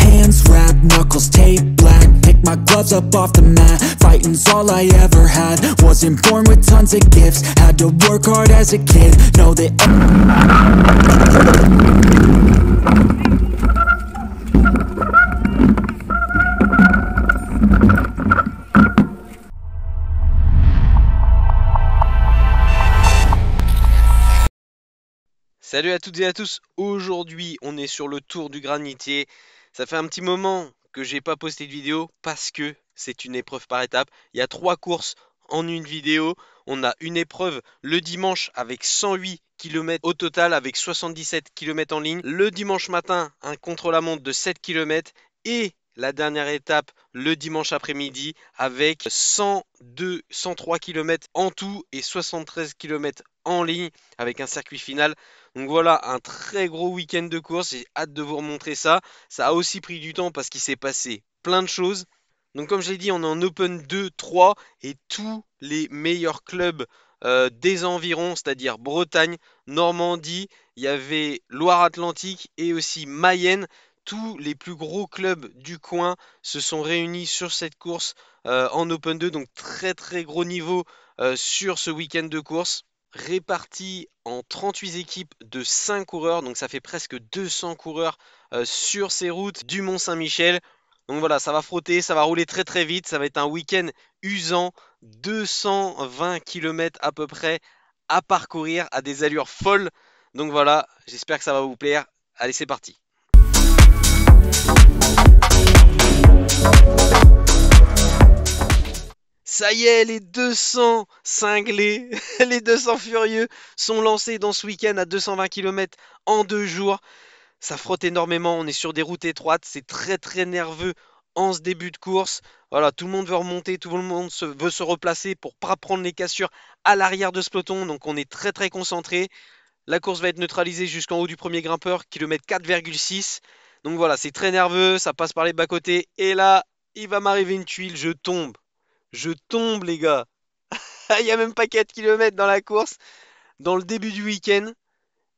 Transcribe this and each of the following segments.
Hands wrapped, knuckles taped black Pick my gloves up off the mat Fighting's all I ever had Wasn't born with tons of gifts Had to work hard as a kid Know that Salut à toutes et à tous, aujourd'hui on est sur le tour du granitier. Ça fait un petit moment que j'ai pas posté de vidéo parce que c'est une épreuve par étape. Il y a trois courses en une vidéo. On a une épreuve le dimanche avec 108 km au total avec 77 km en ligne. Le dimanche matin, un contre-la-montre de 7 km et la dernière étape le dimanche après-midi avec 102, 103 km en tout et 73 km en ligne avec un circuit final donc voilà, un très gros week-end de course. J'ai hâte de vous remontrer ça. Ça a aussi pris du temps parce qu'il s'est passé plein de choses. Donc comme je l'ai dit, on est en Open 2, 3 et tous les meilleurs clubs euh, des environs, c'est-à-dire Bretagne, Normandie, il y avait Loire-Atlantique et aussi Mayenne. Tous les plus gros clubs du coin se sont réunis sur cette course euh, en Open 2, donc très très gros niveau euh, sur ce week-end de course. Réparti en 38 équipes de 5 coureurs, donc ça fait presque 200 coureurs euh, sur ces routes du Mont-Saint-Michel. Donc voilà, ça va frotter, ça va rouler très très vite, ça va être un week-end usant, 220 km à peu près à parcourir à des allures folles. Donc voilà, j'espère que ça va vous plaire. Allez, c'est parti. Ça y est, les 200 cinglés, les 200 furieux sont lancés dans ce week-end à 220 km en deux jours. Ça frotte énormément, on est sur des routes étroites, c'est très très nerveux en ce début de course. Voilà, tout le monde veut remonter, tout le monde veut se replacer pour pas prendre les cassures à l'arrière de ce peloton. Donc on est très très concentré. La course va être neutralisée jusqu'en haut du premier grimpeur, kilomètre 4,6. Donc voilà, c'est très nerveux, ça passe par les bas-côtés. Et là, il va m'arriver une tuile, je tombe. Je tombe, les gars. Il n'y a même pas 4 km dans la course, dans le début du week-end,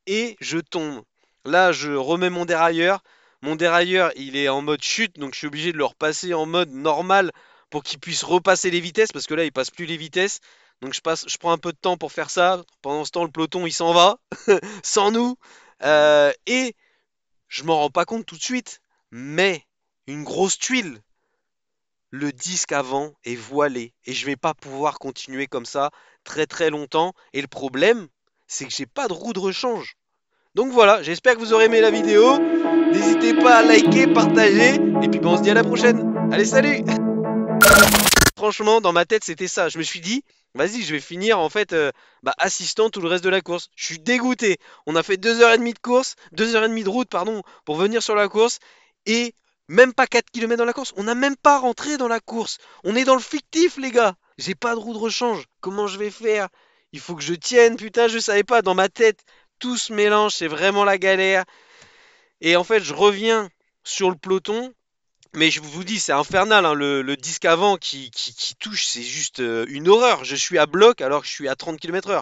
et je tombe. Là, je remets mon dérailleur. Mon dérailleur, il est en mode chute, donc je suis obligé de le repasser en mode normal pour qu'il puisse repasser les vitesses, parce que là, il passe plus les vitesses. Donc je, passe, je prends un peu de temps pour faire ça. Pendant ce temps, le peloton, il s'en va, sans nous. Euh, et je m'en rends pas compte tout de suite, mais une grosse tuile le disque avant est voilé et je vais pas pouvoir continuer comme ça très très longtemps. Et le problème, c'est que j'ai pas de roue de rechange. Donc voilà, j'espère que vous aurez aimé la vidéo. N'hésitez pas à liker, partager et puis ben, on se dit à la prochaine. Allez, salut Franchement, dans ma tête, c'était ça. Je me suis dit, vas-y, je vais finir en fait euh, bah, assistant tout le reste de la course. Je suis dégoûté. On a fait 2h30 de course, 2h30 de route, pardon, pour venir sur la course. Et même pas 4 km dans la course, on n'a même pas rentré dans la course. On est dans le fictif, les gars. J'ai pas de roue de rechange. Comment je vais faire Il faut que je tienne, putain, je savais pas. Dans ma tête, tout se mélange, c'est vraiment la galère. Et en fait, je reviens sur le peloton. Mais je vous dis, c'est infernal. Hein, le, disque avant qui, qui touche, c'est juste euh, une horreur. Je suis à bloc alors que je suis à 30 km/h.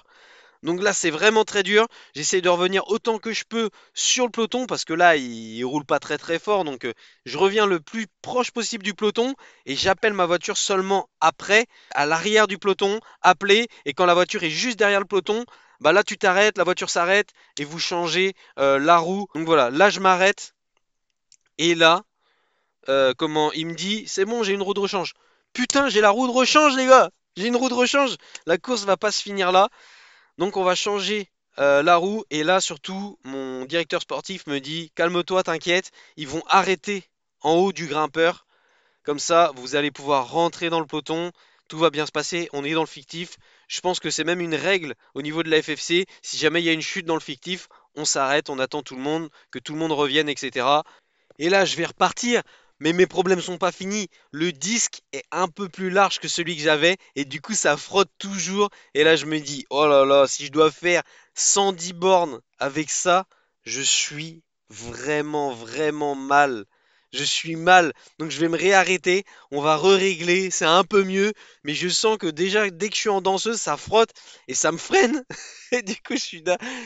Donc là, c'est vraiment très dur. J'essaie de revenir autant que je peux sur le peloton parce que là, il, roule pas très très fort. Donc euh, je reviens le plus proche possible du peloton et j'appelle ma voiture seulement après, à l'arrière du peloton, Appeler Et quand la voiture est juste derrière le peloton, bah là tu t'arrêtes, la voiture s'arrête et vous changez euh, la roue. Donc voilà, là je m'arrête. Et là, euh, comment il me dit, c'est bon, j'ai une roue de rechange. Putain, j'ai la roue de rechange les gars J'ai une roue de rechange La course va pas se finir là. Donc on va changer euh, la roue. Et là, surtout, mon directeur sportif me dit calme-toi, t'inquiète, ils vont arrêter en haut du grimpeur. Comme ça, vous allez pouvoir rentrer dans le peloton. Tout va bien se passer. On est dans le fictif. Je pense que c'est même une règle au niveau de la FFC. Si jamais il y a une chute dans le fictif, on s'arrête, on attend tout le monde, que tout le monde revienne, etc. Et là, je vais repartir mais mes problèmes sont pas finis. Le disque est un peu plus large que celui que j'avais et du coup ça frotte toujours. Et là je me dis, oh là là, si je dois faire 110 bornes avec ça, je suis vraiment vraiment mal je suis mal, donc je vais me réarrêter, on va re-régler, c'est un peu mieux, mais je sens que déjà dès que je suis en danseuse, ça frotte et ça me freine. Et du coup, je suis,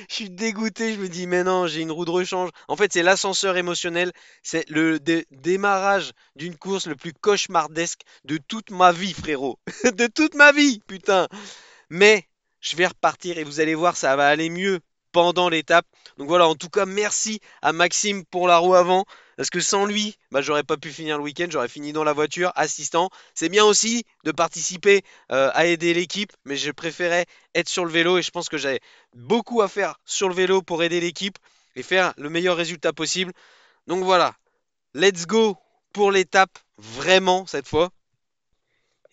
je suis dégoûté, je me dis, mais non, j'ai une roue de rechange. En fait, c'est l'ascenseur émotionnel, c'est le démarrage d'une course le plus cauchemardesque de toute ma vie, frérot. de toute ma vie, putain. Mais je vais repartir et vous allez voir, ça va aller mieux pendant l'étape. Donc voilà, en tout cas, merci à Maxime pour la roue avant. Parce que sans lui, je bah, j'aurais pas pu finir le week-end, j'aurais fini dans la voiture, assistant. C'est bien aussi de participer euh, à aider l'équipe, mais je préférais être sur le vélo et je pense que j'avais beaucoup à faire sur le vélo pour aider l'équipe et faire le meilleur résultat possible. Donc voilà, let's go pour l'étape, vraiment cette fois.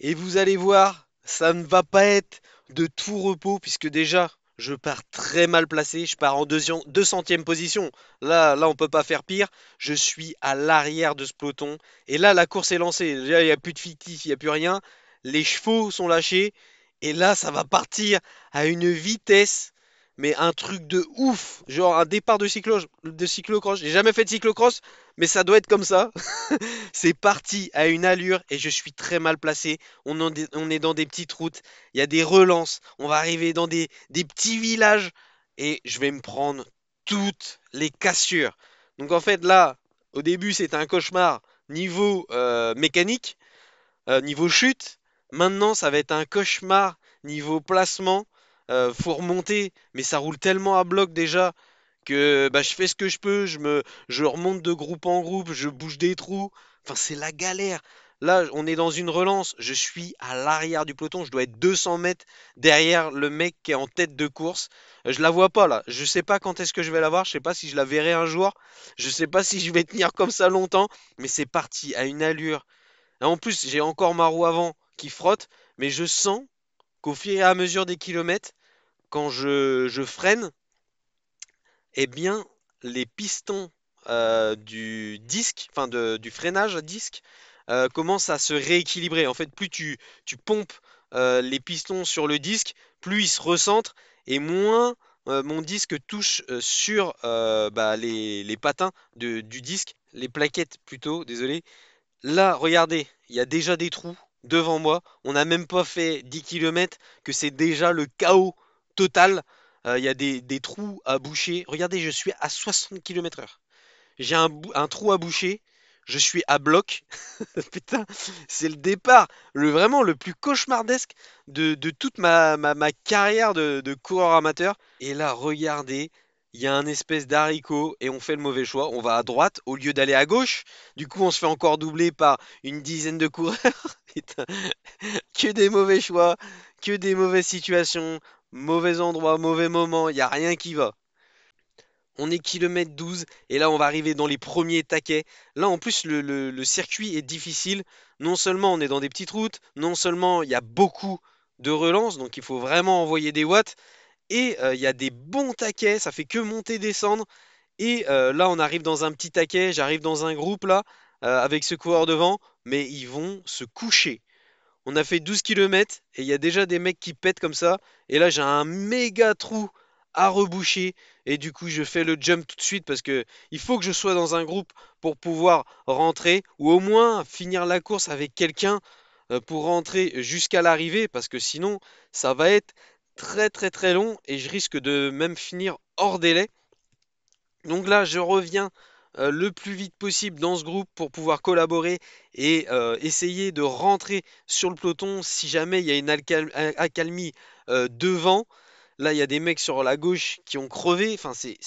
Et vous allez voir, ça ne va pas être de tout repos, puisque déjà, je pars très mal placé, je pars en 200ème position. Là, là, on peut pas faire pire. Je suis à l'arrière de ce peloton. Et là, la course est lancée. Il n'y a plus de fictif, il n'y a plus rien. Les chevaux sont lâchés. Et là, ça va partir à une vitesse, mais un truc de ouf. Genre un départ de cyclo, de cyclocross. J'ai jamais fait de cyclocross, mais ça doit être comme ça. c'est parti à une allure et je suis très mal placé. On, est dans des petites routes, il y a des relances, on va arriver dans des, petits villages et je vais me prendre toutes les cassures. Donc en fait là, au début c'était un cauchemar niveau euh, mécanique, euh, niveau chute. Maintenant ça va être un cauchemar niveau placement. il euh, faut remonter, mais ça roule tellement à bloc déjà que bah, je fais ce que je peux, je, me, remonte de groupe en groupe, je bouge des trous. Enfin, c'est la galère. Là, on est dans une relance. Je suis à l'arrière du peloton. Je dois être 200 mètres derrière le mec qui est en tête de course. Je la vois pas là. Je sais pas quand est-ce que je vais la voir. Je sais pas si je la verrai un jour. Je ne sais pas si je vais tenir comme ça longtemps. Mais c'est parti à une allure. En plus, j'ai encore ma roue avant qui frotte. Mais je sens qu'au fur et à mesure des kilomètres, quand je, je freine, eh bien, les pistons euh, du disque, enfin du freinage à disque, euh, commencent à se rééquilibrer. En fait, plus tu, pompes euh, les pistons sur le disque, plus ils se recentrent et moins mon disque touche sur bah, les, patins du disque, les plaquettes plutôt, désolé. Là, regardez, il y a déjà des trous devant moi. On n'a même pas fait 10 km que c'est déjà le chaos total. Euh, il y a des, trous à boucher. Regardez, je suis à 60 km/h. J'ai un, trou à boucher, je suis à bloc. Putain, c'est le départ, le, vraiment le plus cauchemardesque de, toute ma, carrière de, de, coureur amateur. Et là, regardez, il y a un espèce d'haricot et on fait le mauvais choix. On va à droite au lieu d'aller à gauche. Du coup, on se fait encore doubler par une dizaine de coureurs. Putain. Que des mauvais choix, que des mauvaises situations. Mauvais endroit, mauvais moment, il n'y a rien qui va. On est kilomètre 12 et là on va arriver dans les premiers taquets. Là en plus le, circuit est difficile. Non seulement on est dans des petites routes, non seulement il y a beaucoup de relances, donc il faut vraiment envoyer des watts. Et euh, il y a des bons taquets, ça fait que monter, descendre. Et euh, là, on arrive dans un petit taquet, j'arrive dans un groupe là, euh, avec ce coureur devant, mais ils vont se coucher. On a fait 12 km et il y a déjà des mecs qui pètent comme ça. Et là, j'ai un méga trou à reboucher. Et du coup, je fais le jump tout de suite parce que il faut que je sois dans un groupe pour pouvoir rentrer ou au moins finir la course avec quelqu'un euh, pour rentrer jusqu'à l'arrivée parce que sinon, ça va être très très très long et je risque de même finir hors délai. Donc là, je reviens euh, le plus vite possible dans ce groupe pour pouvoir collaborer et euh, essayer de rentrer sur le peloton si jamais il y a une accalmie euh, devant. Là, il y a des mecs sur la gauche qui ont crevé. Enfin, c'est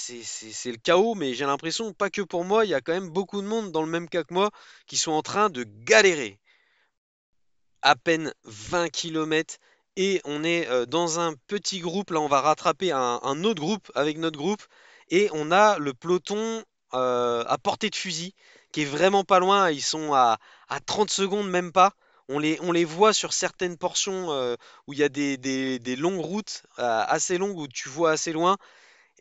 le chaos, mais j'ai l'impression, pas que pour moi, il y a quand même beaucoup de monde dans le même cas que moi qui sont en train de galérer. À peine 20 km et on est dans un petit groupe. Là, on va rattraper un autre groupe avec notre groupe et on a le peloton euh, à portée de fusil, qui est vraiment pas loin. Ils sont à, 30 secondes, même pas. On les, voit sur certaines portions euh, où il y a des, longues routes euh, assez longues où tu vois assez loin.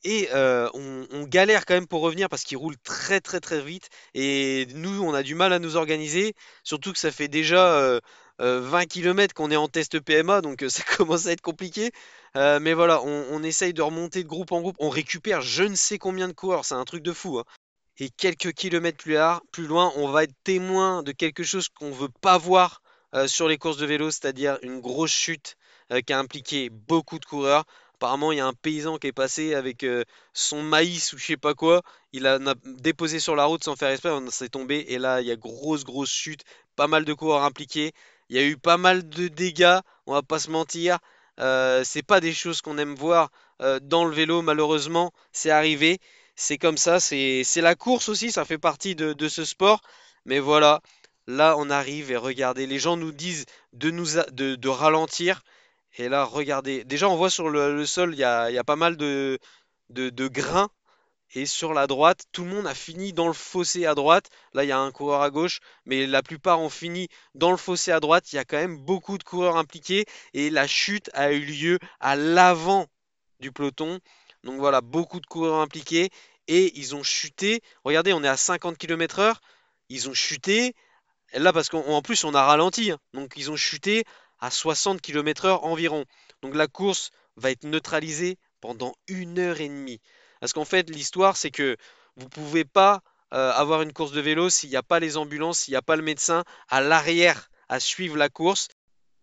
Et on, galère quand même pour revenir parce qu'ils roulent très très très vite. Et nous, on a du mal à nous organiser. Surtout que ça fait déjà 20 km qu'on est en test PMA, donc ça commence à être compliqué. mais voilà, on, essaye de remonter de groupe en groupe. On récupère je ne sais combien de coureurs, c'est un truc de fou. Hein et quelques kilomètres plus, loin, on va être témoin de quelque chose qu'on ne veut pas voir euh, sur les courses de vélo, c'est-à-dire une grosse chute euh, qui a impliqué beaucoup de coureurs. Apparemment, il y a un paysan qui est passé avec euh, son maïs ou je sais pas quoi. Il en a, déposé sur la route sans faire exprès, on s'est tombé. Et là, il y a grosse, grosse chute. Pas mal de coureurs impliqués. Il y a eu pas mal de dégâts, on va pas se mentir. c'est pas des choses qu'on aime voir dans le vélo, malheureusement. C'est arrivé c'est comme ça, c'est la course aussi, ça fait partie de, ce sport. Mais voilà, là on arrive et regardez, les gens nous disent de, ralentir. Et là, regardez, déjà on voit sur le, sol, il y a, pas mal de, grains. Et sur la droite, tout le monde a fini dans le fossé à droite. Là, il y a un coureur à gauche, mais la plupart ont fini dans le fossé à droite. Il y a quand même beaucoup de coureurs impliqués. Et la chute a eu lieu à l'avant du peloton. Donc voilà, beaucoup de coureurs impliqués. Et ils ont chuté. Regardez, on est à 50 km h Ils ont chuté. Là, parce qu'en plus, on a ralenti. Hein. Donc ils ont chuté à 60 km h environ. Donc la course va être neutralisée pendant une heure et demie. Parce qu'en fait, l'histoire, c'est que vous ne pouvez pas euh, avoir une course de vélo s'il n'y a pas les ambulances, s'il n'y a pas le médecin à l'arrière à suivre la course.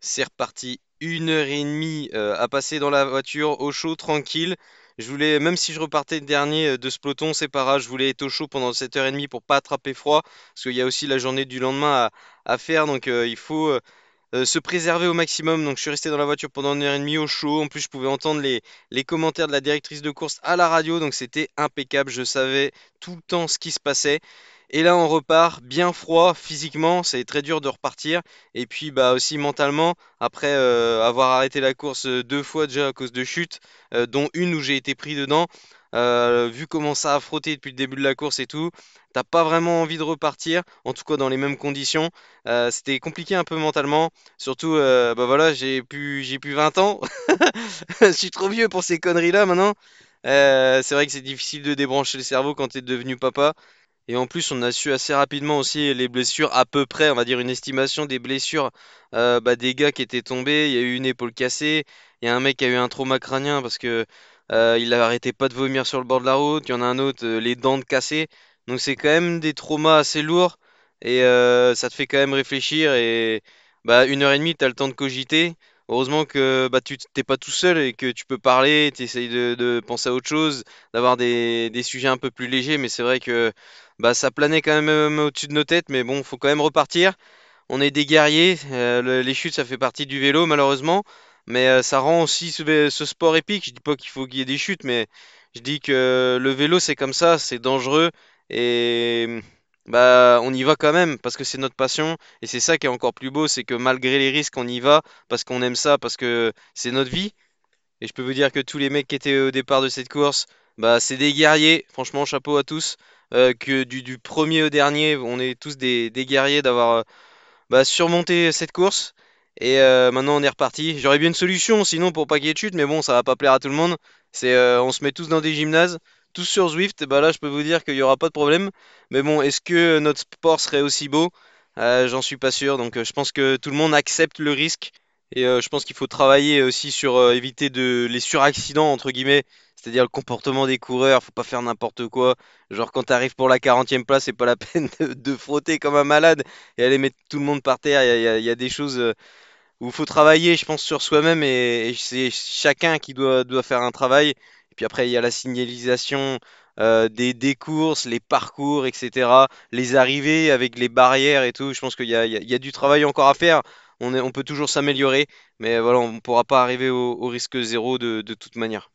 C'est reparti. Une heure et demie euh, à passer dans la voiture au chaud, tranquille. Je voulais, même si je repartais dernier euh, de ce peloton, c'est pas grave, je voulais être au chaud pendant 7h30 pour pas attraper froid, parce qu'il y a aussi la journée du lendemain à, faire, donc euh, il faut euh, se préserver au maximum. Donc je suis resté dans la voiture pendant une heure et demie au chaud, en plus je pouvais entendre les commentaires de la directrice de course à la radio, donc c'était impeccable, je savais tout le temps ce qui se passait. Et là, on repart bien froid physiquement, c'est très dur de repartir. Et puis, bah aussi mentalement, après euh, avoir arrêté la course euh, deux fois déjà à cause de chutes, euh, dont une où j'ai été pris dedans, vu comment ça a frotté depuis le début de la course et tout, t'as pas vraiment envie de repartir, en tout cas dans les mêmes conditions. c'était compliqué un peu mentalement, surtout, bah voilà, j'ai plus, j'ai plus 20 ans, je suis trop vieux pour ces conneries-là maintenant. c'est vrai que c'est difficile de débrancher le cerveau quand t'es devenu papa. Et en plus, on a su assez rapidement aussi les blessures, à peu près, on va dire une estimation des blessures euh, bah, des gars qui étaient tombés. Il y a eu une épaule cassée, il y a un mec qui a eu un trauma crânien parce que euh, il pas de vomir sur le bord de la route. Il y en a un autre, euh, les dents de cassées. Donc c'est quand même des traumas assez lourds et euh, ça te fait quand même réfléchir. Et bah, une heure et demie, tu as le temps de cogiter. Heureusement que bah, tu t'es pas tout seul et que tu peux parler, tu essayes de, penser à autre chose, d'avoir des, sujets un peu plus légers, mais c'est vrai que bah, ça planait quand même euh, au-dessus de nos têtes, mais bon, faut quand même repartir. On est des guerriers, euh, les chutes ça fait partie du vélo malheureusement, mais euh, ça rend aussi ce, sport épique. Je dis pas qu'il faut qu'il y ait des chutes, mais je dis que le vélo c'est comme ça, c'est dangereux et bah on y va quand même parce que c'est notre passion et c'est ça qui est encore plus beau, c'est que malgré les risques on y va parce qu'on aime ça, parce que c'est notre vie. Et je peux vous dire que tous les mecs qui étaient au départ de cette course, bah, c'est des guerriers. Franchement, chapeau à tous. Euh, que du, premier au dernier, on est tous des, guerriers d'avoir euh, bah, surmonté cette course. Et euh, maintenant, on est reparti. J'aurais bien une solution, sinon pour pas qu'il y ait de chute, mais bon, ça va pas plaire à tout le monde. C'est, on se met tous dans des gymnases, tous sur Zwift. Et bah là, je peux vous dire qu'il y aura pas de problème. Mais bon, est-ce que notre sport serait aussi beau J'en suis pas sûr. Donc, je pense que tout le monde accepte le risque et euh, je pense qu'il faut travailler aussi sur euh, éviter les suraccidents entre guillemets, c'est-à-dire le comportement des coureurs, il ne faut pas faire n'importe quoi. Genre quand tu arrives pour la 40e place, c'est pas la peine de, frotter comme un malade et aller mettre tout le monde par terre. Il y, a, des choses euh, où il faut travailler, je pense, sur soi-même et, c'est chacun qui doit, faire un travail. Et puis après, il y a la signalisation. des, courses, les parcours, etc., les arrivées avec les barrières et tout. Je pense qu'il y a, du travail encore à faire on, peut toujours s'améliorer, mais voilà, on ne pourra pas arriver au, risque zéro de, toute manière.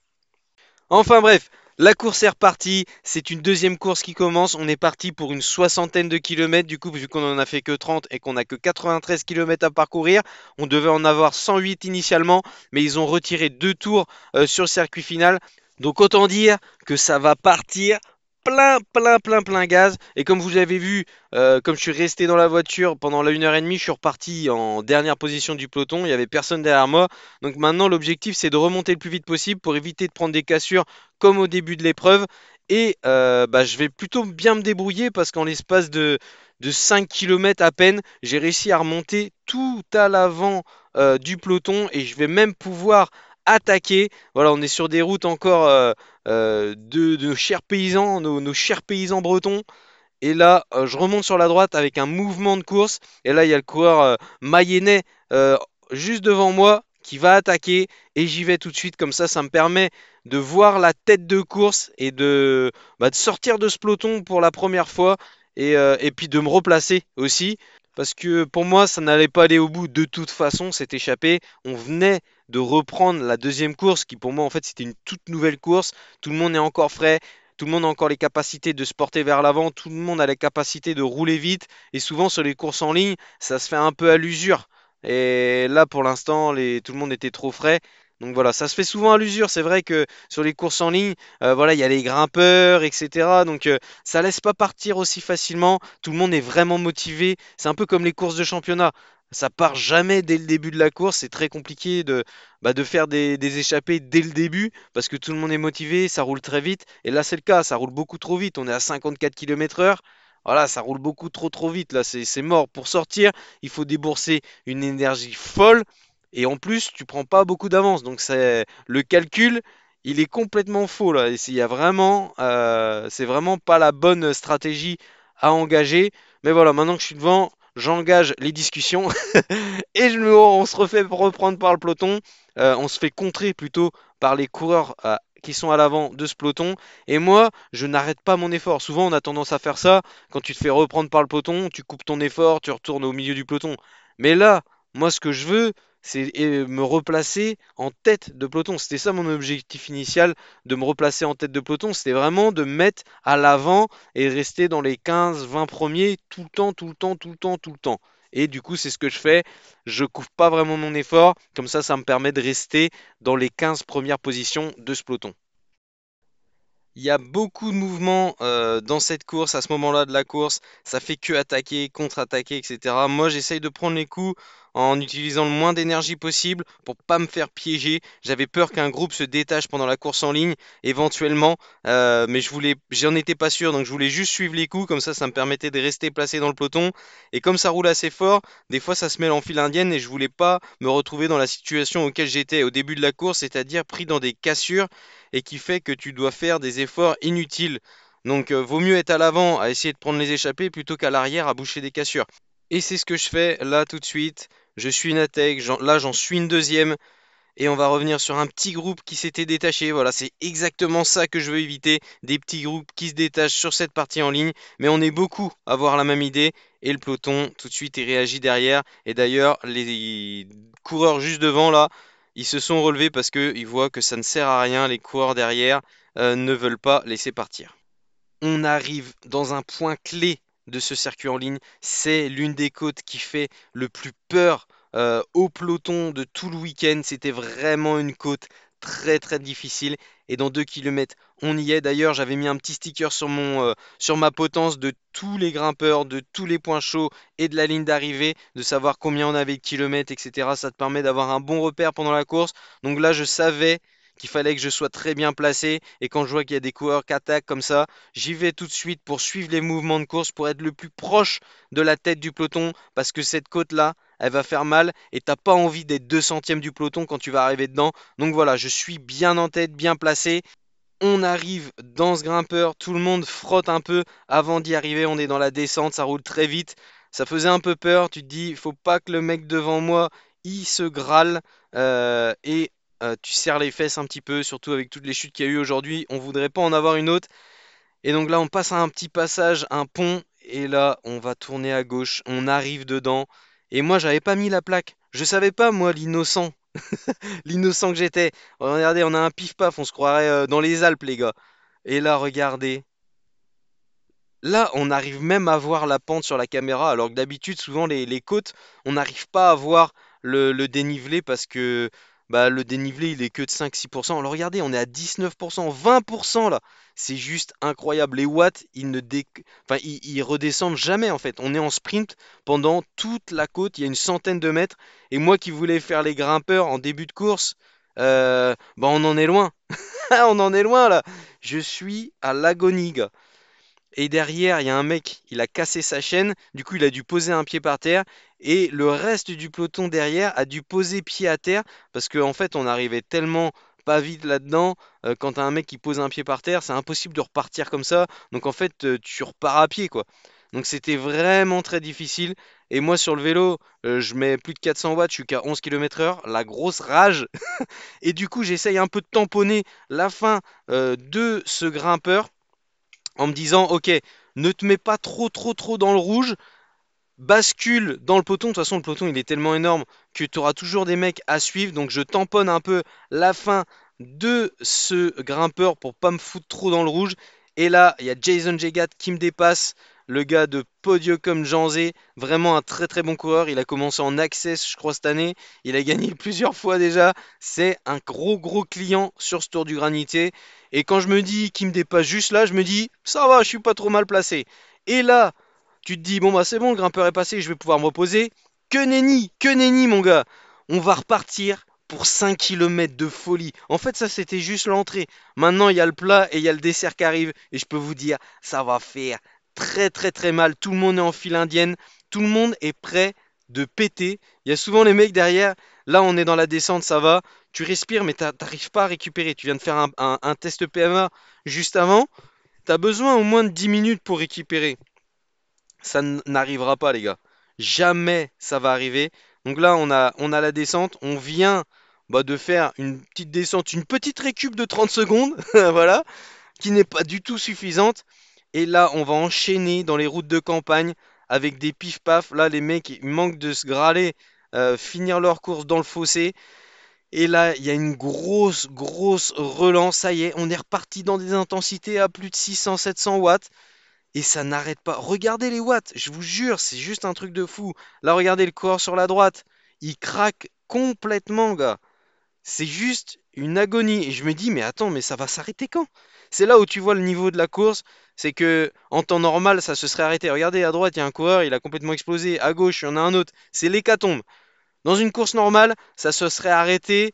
Enfin bref, la course est repartie, c'est une deuxième course qui commence, on est parti pour une soixantaine de kilomètres, du coup vu qu'on en a fait que 30 et qu'on n'a que 93 km à parcourir, on devait en avoir 108 initialement, mais ils ont retiré deux tours euh, sur le circuit final, donc autant dire que ça va partir plein, plein, plein, plein gaz. Et comme vous avez vu, euh, comme je suis resté dans la voiture pendant la 1h30, je suis reparti en dernière position du peloton. Il n'y avait personne derrière moi. Donc maintenant, l'objectif, c'est de remonter le plus vite possible pour éviter de prendre des cassures comme au début de l'épreuve. Et euh, bah, je vais plutôt bien me débrouiller parce qu'en l'espace de, de 5 km à peine, j'ai réussi à remonter tout à l'avant euh, du peloton et je vais même pouvoir attaquer. Voilà, on est sur des routes encore euh, de, nos chers paysans, nos, chers paysans bretons. Et là, euh, je remonte sur la droite avec un mouvement de course. Et là, il y a le coureur euh, Mayennais juste devant moi qui va attaquer. Et j'y vais tout de suite. Comme ça, ça me permet de voir la tête de course et de, bah, de sortir de ce peloton pour la première fois. Et, puis de me replacer aussi. Parce que pour moi, ça n'allait pas aller au bout de toute façon, c'est échappé, On venait de reprendre la deuxième course qui pour moi en fait c'était une toute nouvelle course. Tout le monde est encore frais, tout le monde a encore les capacités de se porter vers l'avant, tout le monde a les capacités de rouler vite et souvent sur les courses en ligne ça se fait un peu à l'usure. Et là pour l'instant tout le monde était trop frais. Donc voilà, ça se fait souvent à l'usure. C'est vrai que sur les courses en ligne, euh, voilà, il y a les grimpeurs, etc. Donc euh, ça laisse pas partir aussi facilement. Tout le monde est vraiment motivé. C'est un peu comme les courses de championnat ça part jamais dès le début de la course. C'est très compliqué de, bah, faire des, échappées dès le début parce que tout le monde est motivé, ça roule très vite. Et là, c'est le cas, ça roule beaucoup trop vite. On est à 54 km/h. Voilà, ça roule beaucoup trop trop vite. Là, c'est mort. Pour sortir, il faut débourser une énergie folle. Et en plus, tu prends pas beaucoup d'avance. Donc, le calcul. Il est complètement faux là. y vraiment, euh, c'est vraiment pas la bonne stratégie à engager. Mais voilà, maintenant que je suis devant, j'engage les discussions et je, on se refait reprendre par le peloton. Euh, on se fait contrer plutôt par les coureurs euh, qui sont à l'avant de ce peloton. Et moi, je n'arrête pas mon effort. Souvent, on a tendance à faire ça. Quand tu te fais reprendre par le peloton, tu coupes ton effort, tu retournes au milieu du peloton. Mais là, moi, ce que je veux, c'est me replacer en tête de peloton. C'était ça mon objectif initial, de me replacer en tête de peloton. C'était vraiment de me mettre à l'avant et rester dans les 15-20 premiers tout le temps, tout le temps, tout le temps, tout le temps. Et du coup, c'est ce que je fais. Je ne couvre pas vraiment mon effort. Comme ça, ça me permet de rester dans les 15 premières positions de ce peloton. Il y a beaucoup de mouvements euh, dans cette course, à ce moment-là de la course. Ça fait que attaquer, contre-attaquer, etc. Moi, j'essaye de prendre les coups en utilisant le moins d'énergie possible pour pas me faire piéger. J'avais peur qu'un groupe se détache pendant la course en ligne, éventuellement, euh, mais je voulais, j'en étais pas sûr, donc je voulais juste suivre les coups, comme ça, ça me permettait de rester placé dans le peloton. Et comme ça roule assez fort, des fois ça se mêle en file indienne et je voulais pas me retrouver dans la situation auquel j'étais au début de la course, c'est-à-dire pris dans des cassures et qui fait que tu dois faire des efforts inutiles. Donc euh, vaut mieux être à l'avant à essayer de prendre les échappées plutôt qu'à l'arrière à boucher des cassures. Et c'est ce que je fais là tout de suite je suis une attaque, là j'en suis une deuxième, et on va revenir sur un petit groupe qui s'était détaché. Voilà, c'est exactement ça que je veux éviter, des petits groupes qui se détachent sur cette partie en ligne, mais on est beaucoup à avoir la même idée, et le peloton tout de suite est réagit derrière, et d'ailleurs les coureurs juste devant là, ils se sont relevés parce qu'ils voient que ça ne sert à rien, les coureurs derrière euh, ne veulent pas laisser partir. On arrive dans un point clé de ce circuit en ligne. C'est l'une des côtes qui fait le plus peur euh, au peloton de tout le week-end. C'était vraiment une côte très très difficile. Et dans 2 km, on y est. D'ailleurs, j'avais mis un petit sticker sur, mon, euh, sur ma potence de tous les grimpeurs, de tous les points chauds et de la ligne d'arrivée, de savoir combien on avait de kilomètres, etc. Ça te permet d'avoir un bon repère pendant la course. Donc là, je savais qu'il fallait que je sois très bien placé. Et quand je vois qu'il y a des coureurs qui attaquent comme ça, j'y vais tout de suite pour suivre les mouvements de course, pour être le plus proche de la tête du peloton, parce que cette côte-là, elle va faire mal et t'as pas envie d'être deux centièmes du peloton quand tu vas arriver dedans. Donc voilà, je suis bien en tête, bien placé. On arrive dans ce grimpeur, tout le monde frotte un peu avant d'y arriver, on est dans la descente, ça roule très vite. Ça faisait un peu peur, tu te dis, faut pas que le mec devant moi, il se grâle. Euh, et euh, tu serres les fesses un petit peu, surtout avec toutes les chutes qu'il y a eu aujourd'hui. On voudrait pas en avoir une autre. Et donc là, on passe à un petit passage, un pont, et là, on va tourner à gauche. On arrive dedans. Et moi, j'avais pas mis la plaque. Je savais pas, moi, l'innocent. l'innocent que j'étais. Oh, regardez, on a un pif-paf, on se croirait euh, dans les Alpes, les gars. Et là, regardez. Là, on arrive même à voir la pente sur la caméra, alors que d'habitude, souvent, les, côtes, on n'arrive pas à voir le, dénivelé parce que bah, le dénivelé il est que de 5-6%. Alors regardez, on est à 19%, 20% là. C'est juste incroyable. Les watts, ils ne enfin, redescendent jamais en fait. On est en sprint pendant toute la côte, il y a une centaine de mètres. Et moi qui voulais faire les grimpeurs en début de course, euh, bah, on en est loin. on en est loin là. Je suis à l'agonie, et derrière, il y a un mec, il a cassé sa chaîne, du coup il a dû poser un pied par terre, et le reste du peloton derrière a dû poser pied à terre, parce qu'en en fait on arrivait tellement pas vite là-dedans, euh, quand t'as un mec qui pose un pied par terre, c'est impossible de repartir comme ça, donc en fait euh, tu repars à pied quoi. Donc c'était vraiment très difficile, et moi sur le vélo, euh, je mets plus de 400 watts, je suis qu'à 11 km heure, la grosse rage, et du coup j'essaye un peu de tamponner la fin de ce grimpeur, en me disant ok, ne te mets pas trop trop trop dans le rouge, bascule dans le peloton. De toute façon, le peloton il est tellement énorme que tu auras toujours des mecs à suivre. Donc je tamponne un peu la fin de ce grimpeur pour pas me foutre trop dans le rouge. Et là, il y a Jason Jegat qui me dépasse le gars de Podio comme Janzé, vraiment un très très bon coureur. Il a commencé en Access, je crois, cette année. Il a gagné plusieurs fois déjà. C'est un gros gros client sur ce Tour du Granité. Et quand je me dis qu'il me dépasse juste là, je me dis ça va, je suis pas trop mal placé. Et là, tu te dis bon bah c'est bon, le grimpeur est passé, je vais pouvoir me reposer. Que nenni, que nenni mon gars. On va repartir pour 5 km de folie. En fait, ça c'était juste l'entrée. Maintenant, il y a le plat et il y a le dessert qui arrive. Et je peux vous dire, ça va faire très très très mal. Tout le monde est en file indienne. Tout le monde est prêt de péter. Il y a souvent les mecs derrière. Là, on est dans la descente, ça va. Tu respires, mais tu n'arrives pas à récupérer. Tu viens de faire un, test PMA juste avant. tu as besoin au moins de 10 minutes pour récupérer. Ça n'arrivera pas, les gars. Jamais ça va arriver. Donc là, on a, on a la descente. On vient bah, de faire une petite descente, une petite récup de 30 secondes. voilà. Qui n'est pas du tout suffisante. Et là, on va enchaîner dans les routes de campagne avec des pif-paf. Là, les mecs, ils manquent de se graler, euh, finir leur course dans le fossé. Et là, il y a une grosse, grosse relance. Ça y est, on est reparti dans des intensités à plus de 600, 700 watts. Et ça n'arrête pas. Regardez les watts, je vous jure, c'est juste un truc de fou. Là, regardez le corps sur la droite. Il craque complètement, gars. C'est juste une agonie. Et je me dis, mais attends, mais ça va s'arrêter quand? C'est là où tu vois le niveau de la course. C'est que en temps normal, ça se serait arrêté. Regardez, à droite, il y a un coureur, il a complètement explosé. À gauche, il y en a un autre. C'est l'hécatombe. Dans une course normale, ça se serait arrêté.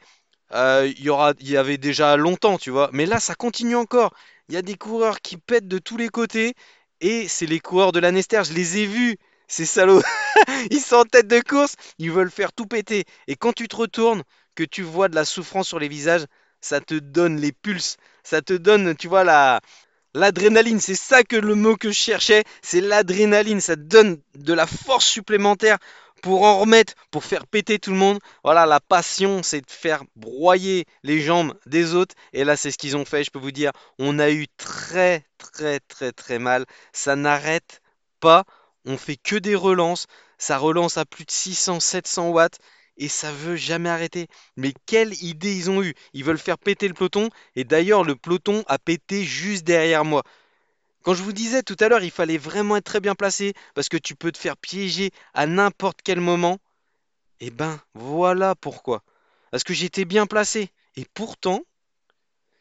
Euh, il y il y avait déjà longtemps, tu vois. Mais là, ça continue encore. Il y a des coureurs qui pètent de tous les côtés. Et c'est les coureurs de l'Anester. Je les ai vus. Ces salauds. Ils sont en tête de course. Ils veulent faire tout péter. Et quand tu te retournes, que tu vois de la souffrance sur les visages, ça te donne les pulses, ça te donne, tu vois, L'adrénaline, c'est ça que le mot que je cherchais, c'est l'adrénaline, ça te donne de la force supplémentaire pour en remettre, pour faire péter tout le monde. Voilà, la passion, c'est de faire broyer les jambes des autres. Et là, c'est ce qu'ils ont fait, je peux vous dire, on a eu très très très très mal. Ça n'arrête pas, on fait que des relances, ça relance à plus de 600, 700 watts et ça veut jamais arrêter. Mais quelle idée ils ont eue Ils veulent faire péter le peloton et d'ailleurs le peloton a pété juste derrière moi. Quand je vous disais tout à l'heure, il fallait vraiment être très bien placé parce que tu peux te faire piéger à n'importe quel moment. Eh ben, voilà pourquoi. Parce que j'étais bien placé et pourtant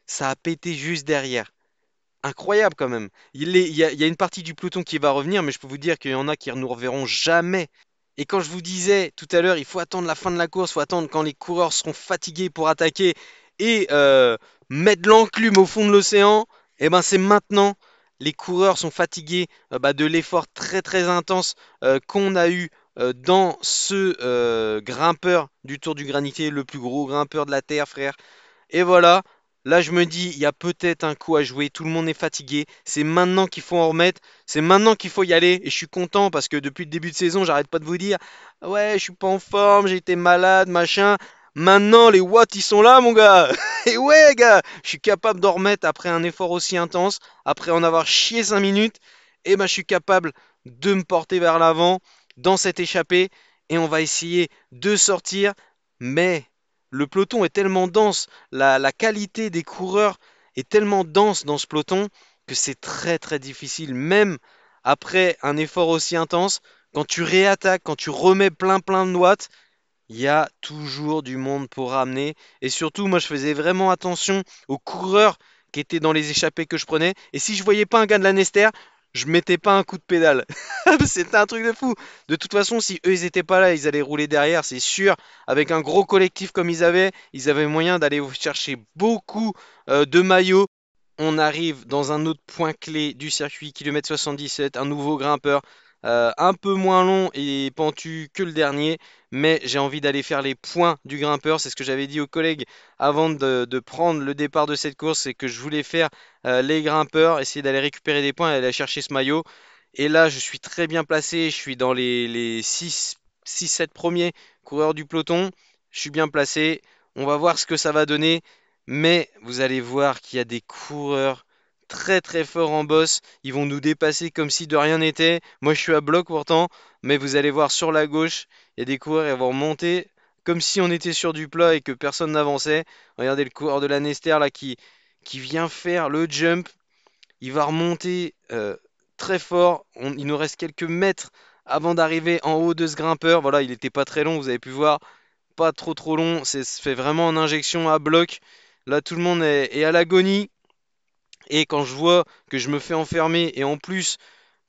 ça a pété juste derrière. Incroyable quand même. Il, y a, il y a une partie du peloton qui va revenir, mais je peux vous dire qu'il y en a qui ne nous reverront jamais. Et quand je vous disais tout à l'heure, il faut attendre la fin de la course, il faut attendre quand les coureurs seront fatigués pour attaquer et euh, mettre l'enclume au fond de l'océan, et eh ben c'est maintenant. Les coureurs sont fatigués euh, bah, de l'effort très très intense euh, qu'on a eu dans ce grimpeur du Tour du Granité, le plus gros grimpeur de la Terre, frère. Et voilà, Là, je me dis, il y a peut-être un coup à jouer. Tout le monde est fatigué. C'est maintenant qu'il faut en remettre. C'est maintenant qu'il faut y aller. Et je suis content parce que depuis le début de saison, j'arrête pas de vous dire Ouais, je suis pas en forme, j'ai été malade, machin. Maintenant, les watts, ils sont là, mon gars. Et ouais, gars, je suis capable d'en remettre après un effort aussi intense, après en avoir chié 5 minutes. Et eh ben, je suis capable de me porter vers l'avant dans cette échappée. Et on va essayer de sortir. Mais le peloton est tellement dense, la, qualité des coureurs est tellement dense dans ce peloton que c'est très très difficile, même après un effort aussi intense, quand tu réattaques, quand tu remets plein plein de watts, il y a toujours du monde pour ramener. Et surtout, moi je faisais vraiment attention aux coureurs qui étaient dans les échappées que je prenais. Et si je voyais pas un gars de la Nester, je mettais pas un coup de pédale. C'était un truc de fou. De toute façon, si eux, ils étaient pas là, ils allaient rouler derrière, c'est sûr. Avec un gros collectif comme ils avaient, ils avaient moyen d'aller chercher beaucoup euh, de maillots. On arrive dans un autre point clé du circuit, kilomètre 77, un nouveau grimpeur. Euh, un peu moins long et pentu que le dernier, mais j'ai envie d'aller faire les points du grimpeur. C'est ce que j'avais dit aux collègues avant de, prendre le départ de cette course, c'est que je voulais faire euh, les grimpeurs, essayer d'aller récupérer des points et aller chercher ce maillot. Et là, je suis très bien placé, je suis dans les, les 6-7 premiers coureurs du peloton, je suis bien placé, on va voir ce que ça va donner, mais vous allez voir qu'il y a des coureurs très très fort en boss. Ils vont nous dépasser comme si de rien n'était. Moi je suis à bloc pourtant, mais vous allez voir sur la gauche, il y a des coureurs qui vont remonter comme si on était sur du plat et que personne n'avançait. Regardez le coureur de Lanester là qui, qui vient faire le jump. Il va remonter euh, très fort. il nous reste quelques mètres avant d'arriver en haut de ce grimpeur. Voilà, il n'était pas très long, vous avez pu voir. Pas trop trop long. C'est fait vraiment en injection à bloc. Là tout le monde est à l'agonie. Et quand je vois que je me fais enfermer et en plus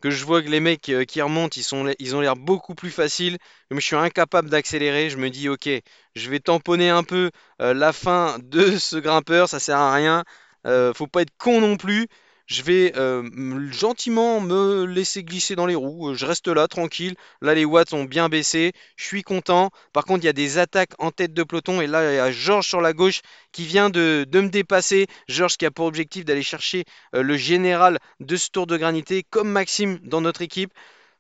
que je vois que les mecs euh, qui remontent, ils, ont l'air beaucoup plus faciles, mais je suis incapable d'accélérer, je me dis ok, je vais tamponner un peu euh, la fin de ce grimpeur, ça sert à rien, ne euh, faut pas être con non plus, je vais euh, gentiment me laisser glisser dans les roues. Je reste là, tranquille. Là, les watts ont bien baissé. Je suis content. Par contre, il y a des attaques en tête de peloton. Et là, il y a Georges sur la gauche qui vient de, me dépasser. Georges qui a pour objectif d'aller chercher euh, le général de ce tour de granité, comme Maxime dans notre équipe.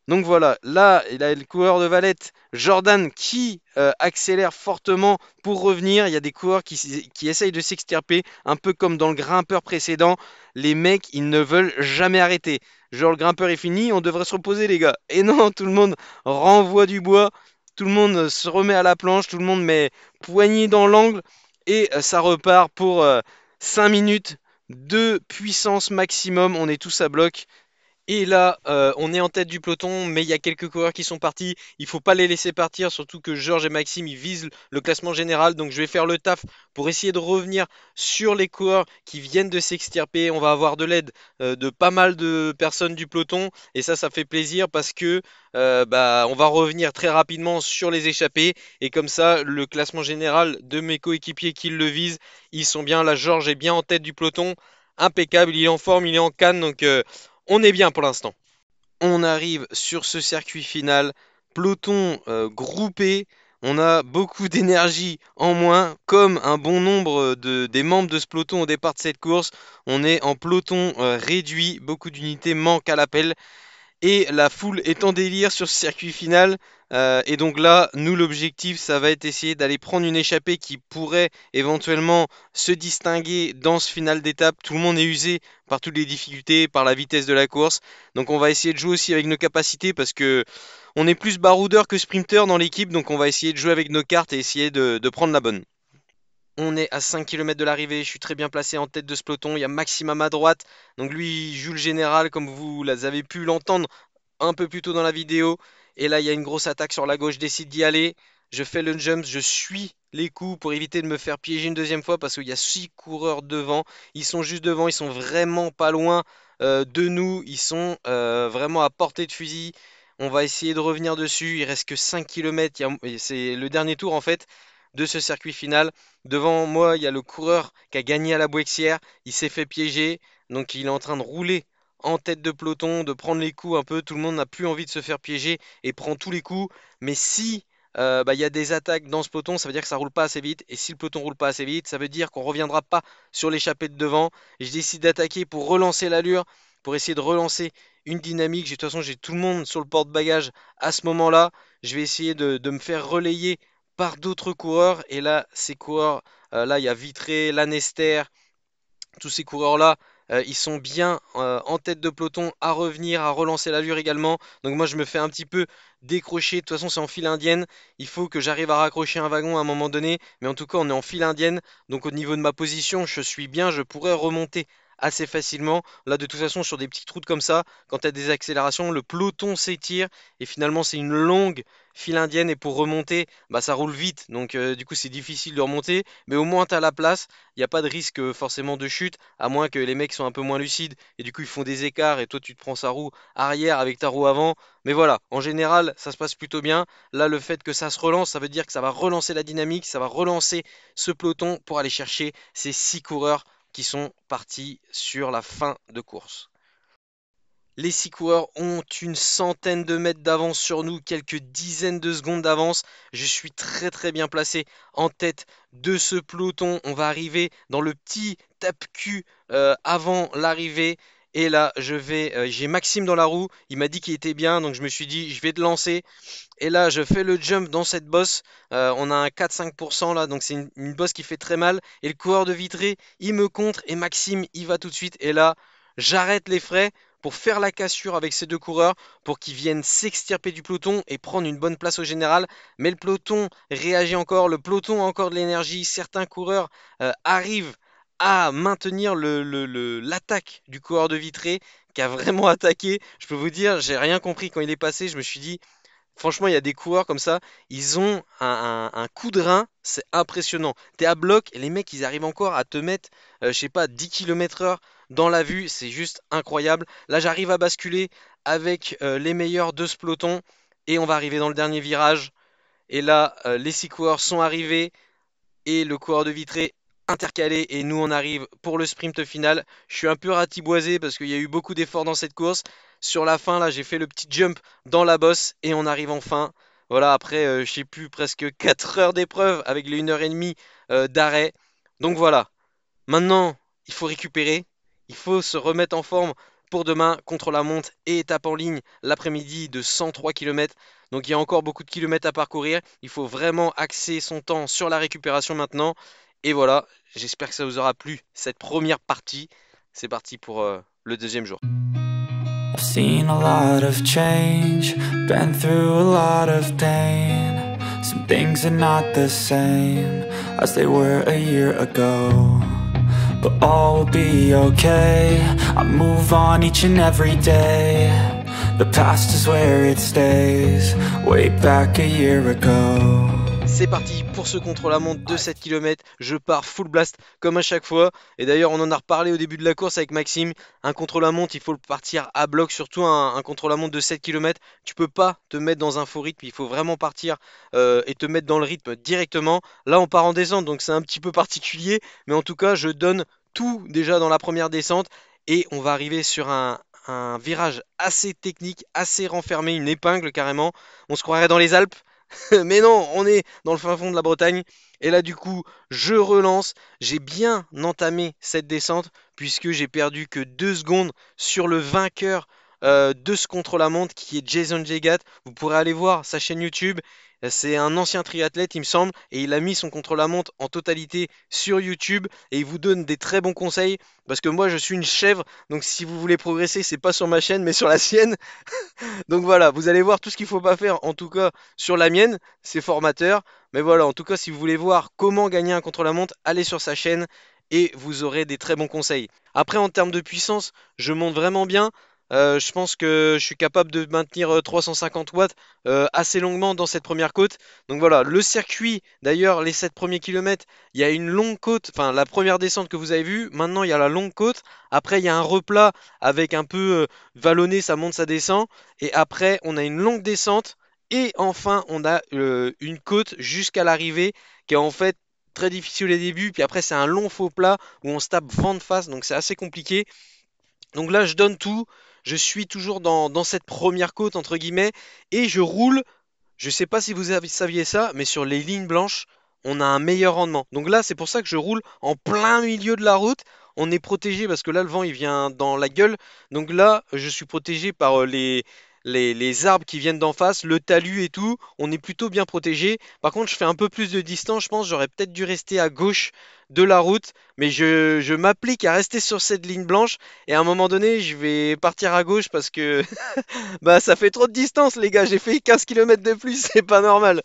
Donc voilà, là, il a le coureur de Valette, Jordan, qui euh, accélère fortement pour revenir. Il y a des coureurs qui, essayent de s'extirper, un peu comme dans le grimpeur précédent. Les mecs, ils ne veulent jamais arrêter. Genre, le grimpeur est fini, on devrait se reposer, les gars. Et non, tout le monde renvoie du bois, tout le monde se remet à la planche, tout le monde met poignée dans l'angle, et euh, ça repart pour 5 euh, minutes de puissance maximum. On est tous à bloc. Et là, euh, on est en tête du peloton, mais il y a quelques coureurs qui sont partis. Il faut pas les laisser partir, surtout que Georges et Maxime, ils visent le classement général. Donc je vais faire le taf pour essayer de revenir sur les coureurs qui viennent de s'extirper. On va avoir de l'aide euh, de pas mal de personnes du peloton. Et ça, ça fait plaisir parce que euh, bah, on va revenir très rapidement sur les échappés. Et comme ça, le classement général de mes coéquipiers qui le visent, ils sont bien là. Georges est bien en tête du peloton. Impeccable, il est en forme, il est en canne. Donc on est bien pour l'instant. On arrive sur ce circuit final, peloton euh, groupé, on a beaucoup d'énergie en moins, comme un bon nombre des membres de ce peloton au départ de cette course. On est en peloton euh, réduit, beaucoup d'unités manquent à l'appel. Et la foule est en délire sur ce circuit final. Euh, et donc là, nous, l'objectif, ça va être essayer d'aller prendre une échappée qui pourrait éventuellement se distinguer dans ce final d'étape. Tout le monde est usé par toutes les difficultés, par la vitesse de la course. Donc on va essayer de jouer aussi avec nos capacités parce que on est plus baroudeur que sprinter dans l'équipe. Donc on va essayer de jouer avec nos cartes et essayer de, prendre la bonne. On est à 5 km de l'arrivée, je suis très bien placé en tête de ce peloton, il y a Maximum à droite, donc lui il joue le général comme vous avez pu l'entendre un peu plus tôt dans la vidéo. Et là, il y a une grosse attaque sur la gauche, je décide d'y aller. Je fais le jump, je suis les coups pour éviter de me faire piéger une deuxième fois parce qu'il y a six coureurs devant. Ils sont juste devant, ils sont vraiment pas loin euh, de nous. Ils sont euh, vraiment à portée de fusil. On va essayer de revenir dessus. Il reste que 5 km. C'est le dernier tour en fait de ce circuit final. Devant moi, il y a le coureur qui a gagné à la Bouexière, Il s'est fait piéger. Donc il est en train de rouler en tête de peloton, de prendre les coups un peu. Tout le monde n'a plus envie de se faire piéger et prend tous les coups. Mais si euh, bah, il y a des attaques dans ce peloton, ça veut dire que ça roule pas assez vite. Et si le peloton roule pas assez vite, ça veut dire qu'on reviendra pas sur l'échappée de devant. Et je décide d'attaquer pour relancer l'allure, pour essayer de relancer une dynamique. De toute façon, j'ai tout le monde sur le porte-bagages à ce moment-là. Je vais essayer de, me faire relayer par d'autres coureurs. Et là, ces coureurs, euh, là, il y a Vitré, Lanester, tous ces coureurs-là euh, ils sont bien euh, en tête de peloton à revenir, à relancer l'allure également. Donc moi je me fais un petit peu décrocher. De toute façon c'est en file indienne. Il faut que j'arrive à raccrocher un wagon à un moment donné. Mais en tout cas on est en file indienne. Donc au niveau de ma position je suis bien. Je pourrais remonter assez facilement. Là, de toute façon, sur des petites routes comme ça, quand tu as des accélérations, le peloton s'étire et finalement, c'est une longue file indienne. Et pour remonter, bah, ça roule vite. Donc, euh, du coup, c'est difficile de remonter. Mais au moins, tu as la place. Il n'y a pas de risque euh, forcément de chute, à moins que les mecs soient un peu moins lucides. Et du coup, ils font des écarts. Et toi, tu te prends sa roue arrière avec ta roue avant. Mais voilà, en général, ça se passe plutôt bien. Là, le fait que ça se relance, ça veut dire que ça va relancer la dynamique. Ça va relancer ce peloton pour aller chercher ces six coureurs sont partis sur la fin de course. Les six coureurs ont une centaine de mètres d'avance sur nous, quelques dizaines de secondes d'avance. Je suis très très bien placé en tête de ce peloton. On va arriver dans le petit tape-cul euh, avant l'arrivée. Et là, je vais, euh, j'ai Maxime dans la roue. Il m'a dit qu'il était bien, donc je me suis dit, je vais te lancer. Et là, je fais le jump dans cette bosse. Euh, on a un 4-5% là, donc c'est une, bosse qui fait très mal. Et le coureur de Vitré, il me contre et Maxime, il va tout de suite. Et là, j'arrête les frais pour faire la cassure avec ces deux coureurs, pour qu'ils viennent s'extirper du peloton et prendre une bonne place au général. Mais le peloton réagit encore, le peloton a encore de l'énergie. Certains coureurs euh, arrivent à maintenir le, l'attaque du coureur de Vitré qui a vraiment attaqué. Je peux vous dire, j'ai rien compris quand il est passé. Je me suis dit, franchement, il y a des coureurs comme ça, ils ont un, coup de rein, c'est impressionnant. T'es à bloc et les mecs, ils arrivent encore à te mettre, euh, je sais pas, 10 km heure dans la vue, c'est juste incroyable. Là, j'arrive à basculer avec euh, les meilleurs de ce peloton et on va arriver dans le dernier virage. Et là, euh, les six coureurs sont arrivés et le coureur de Vitré intercalé et nous on arrive pour le sprint final. Je suis un peu ratiboisé parce qu'il y a eu beaucoup d'efforts dans cette course. Sur la fin là j'ai fait le petit jump dans la bosse et on arrive enfin. Voilà après j'ai euh, je plus presque 4 heures d'épreuve avec les 1h30 euh, d'arrêt. Donc voilà. Maintenant il faut récupérer. Il faut se remettre en forme pour demain contre la monte et étape en ligne l'après-midi de 103 km. Donc il y a encore beaucoup de kilomètres à parcourir. Il faut vraiment axer son temps sur la récupération maintenant. Et voilà, j'espère que ça vous aura plu cette première partie. C'est parti pour euh, le deuxième jour. I've seen a lot of change, been through a lot of pain. Some things are not the same as they were a year ago. But all will be okay, I move on each and every day. The past is where it stays, way back a year ago. C'est parti pour ce contre-la-montre de 7 km. Je pars full blast comme à chaque fois. Et d'ailleurs, on en a reparlé au début de la course avec Maxime. Un contre-la-montre, il faut le partir à bloc, surtout un, contrôle contre-la-montre de 7 km. Tu peux pas te mettre dans un faux rythme. Il faut vraiment partir euh, et te mettre dans le rythme directement. Là, on part en descente, donc c'est un petit peu particulier. Mais en tout cas, je donne tout déjà dans la première descente. Et on va arriver sur un virage assez technique, assez renfermé, une épingle carrément. On se croirait dans les Alpes. Mais non, on est dans le fin fond de la Bretagne. Et là, du coup, je relance. J'ai bien entamé cette descente puisque j'ai perdu que 2 secondes sur le vainqueur euh, de ce contre-la-montre qui est Jason Jagat, Vous pourrez aller voir sa chaîne YouTube. C'est un ancien triathlète, il me semble, et il a mis son contre-la-montre en totalité sur YouTube et il vous donne des très bons conseils parce que moi je suis une chèvre, donc si vous voulez progresser, c'est pas sur ma chaîne mais sur la sienne. donc voilà, vous allez voir tout ce qu'il faut pas faire, en tout cas sur la mienne, c'est formateur. Mais voilà, en tout cas, si vous voulez voir comment gagner un contre-la-montre, allez sur sa chaîne et vous aurez des très bons conseils. Après, en termes de puissance, je monte vraiment bien. Euh, je pense que je suis capable de maintenir 350 euh, watts euh, assez longuement dans cette première côte. Donc voilà, le circuit, d'ailleurs, les 7 premiers kilomètres, il y a une longue côte, enfin la première descente que vous avez vue, maintenant il y a la longue côte, après il y a un replat avec un peu vallonné, ça monte, ça descend, et après on a une longue descente, et enfin on a une côte jusqu'à l'arrivée qui est en fait très difficile au début, puis après c'est un long faux plat où on se tape vent de face, donc c'est assez compliqué. Donc là je donne tout, je suis toujours dans, cette première côte, entre guillemets, et je roule, je ne sais pas si vous saviez ça, mais sur les lignes blanches, on a un meilleur rendement. Donc là, c'est pour ça que je roule en plein milieu de la route. On est protégé parce que là, le vent, il vient dans la gueule. Donc là, je suis protégé par euh, les, les, arbres qui viennent d'en face, le talus et tout, on est plutôt bien protégé. Par contre, je fais un peu plus de distance, je pense, j'aurais peut-être dû rester à gauche de la route, mais je, m'applique à rester sur cette ligne blanche, et à un moment donné, je vais partir à gauche parce que bah ça fait trop de distance, les gars, j'ai fait 15 km de plus, c'est pas normal.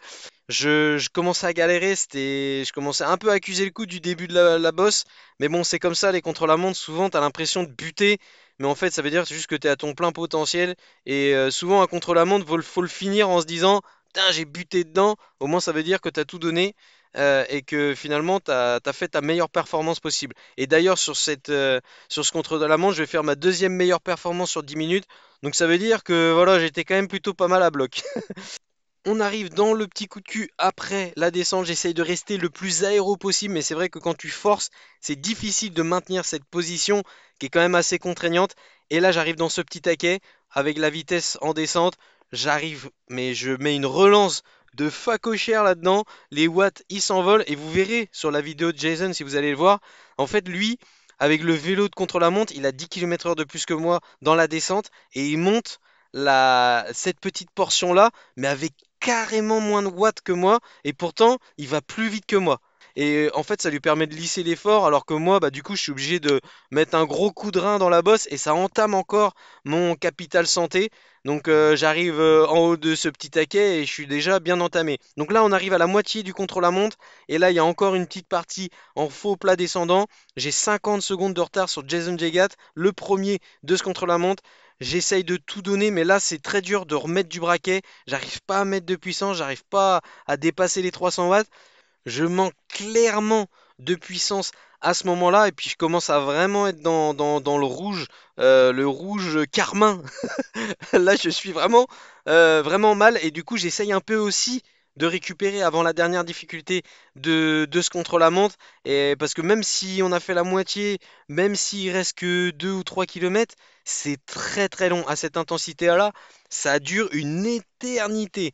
Je, je, commençais à galérer, c'était, je commençais un peu à accuser le coup du début de la, la bosse, mais bon, c'est comme ça, les contre-la-montre, souvent, t'as l'impression de buter mais en fait, ça veut dire juste que tu es à ton plein potentiel. Et euh, souvent, un contre-la-montre, faut, faut le finir en se disant Putain, j'ai buté dedans. Au moins, ça veut dire que tu as tout donné. Euh, et que finalement tu as, fait ta meilleure performance possible. Et d'ailleurs sur, cette, euh, sur ce contre la montre, je vais faire ma deuxième meilleure performance sur 10 minutes. Donc ça veut dire que voilà, j'étais quand même plutôt pas mal à bloc. On arrive dans le petit coup de cul après la descente. J'essaye de rester le plus aéro possible, mais c'est vrai que quand tu forces, c'est difficile de maintenir cette position qui est quand même assez contraignante. Et là, j'arrive dans ce petit taquet avec la vitesse en descente. J'arrive, mais je mets une relance de facochère là-dedans. Les watts, ils s'envolent. Et vous verrez sur la vidéo de Jason, si vous allez le voir, en fait, lui, avec le vélo de contre-la-montre, il a 10 km/h de plus que moi dans la descente. Et il monte la... cette petite portion-là, mais avec carrément moins de watts que moi et pourtant il va plus vite que moi. Et euh, en fait, ça lui permet de lisser l'effort, alors que moi, bah, du coup, je suis obligé de mettre un gros coup de rein dans la bosse et ça entame encore mon capital santé. Donc, euh, j'arrive euh, en haut de ce petit taquet et je suis déjà bien entamé. Donc là, on arrive à la moitié du contre-la-montre et là, il y a encore une petite partie en faux plat descendant. J'ai 50 secondes de retard sur Jason Jagat, le premier de ce contre-la-montre. J'essaye de tout donner, mais là c'est très dur de remettre du braquet. J'arrive pas à mettre de puissance, j'arrive pas à dépasser les 300 watts. Je manque clairement de puissance à ce moment-là, et puis je commence à vraiment être dans, dans, le rouge, euh, le rouge carmin. là je suis vraiment, euh, vraiment mal, et du coup j'essaye un peu aussi de récupérer avant la dernière difficulté de, ce contre-la-montre. Et parce que même si on a fait la moitié, même s'il reste que 2 ou 3 km, c'est très très long. À cette intensité-là, ça dure une éternité.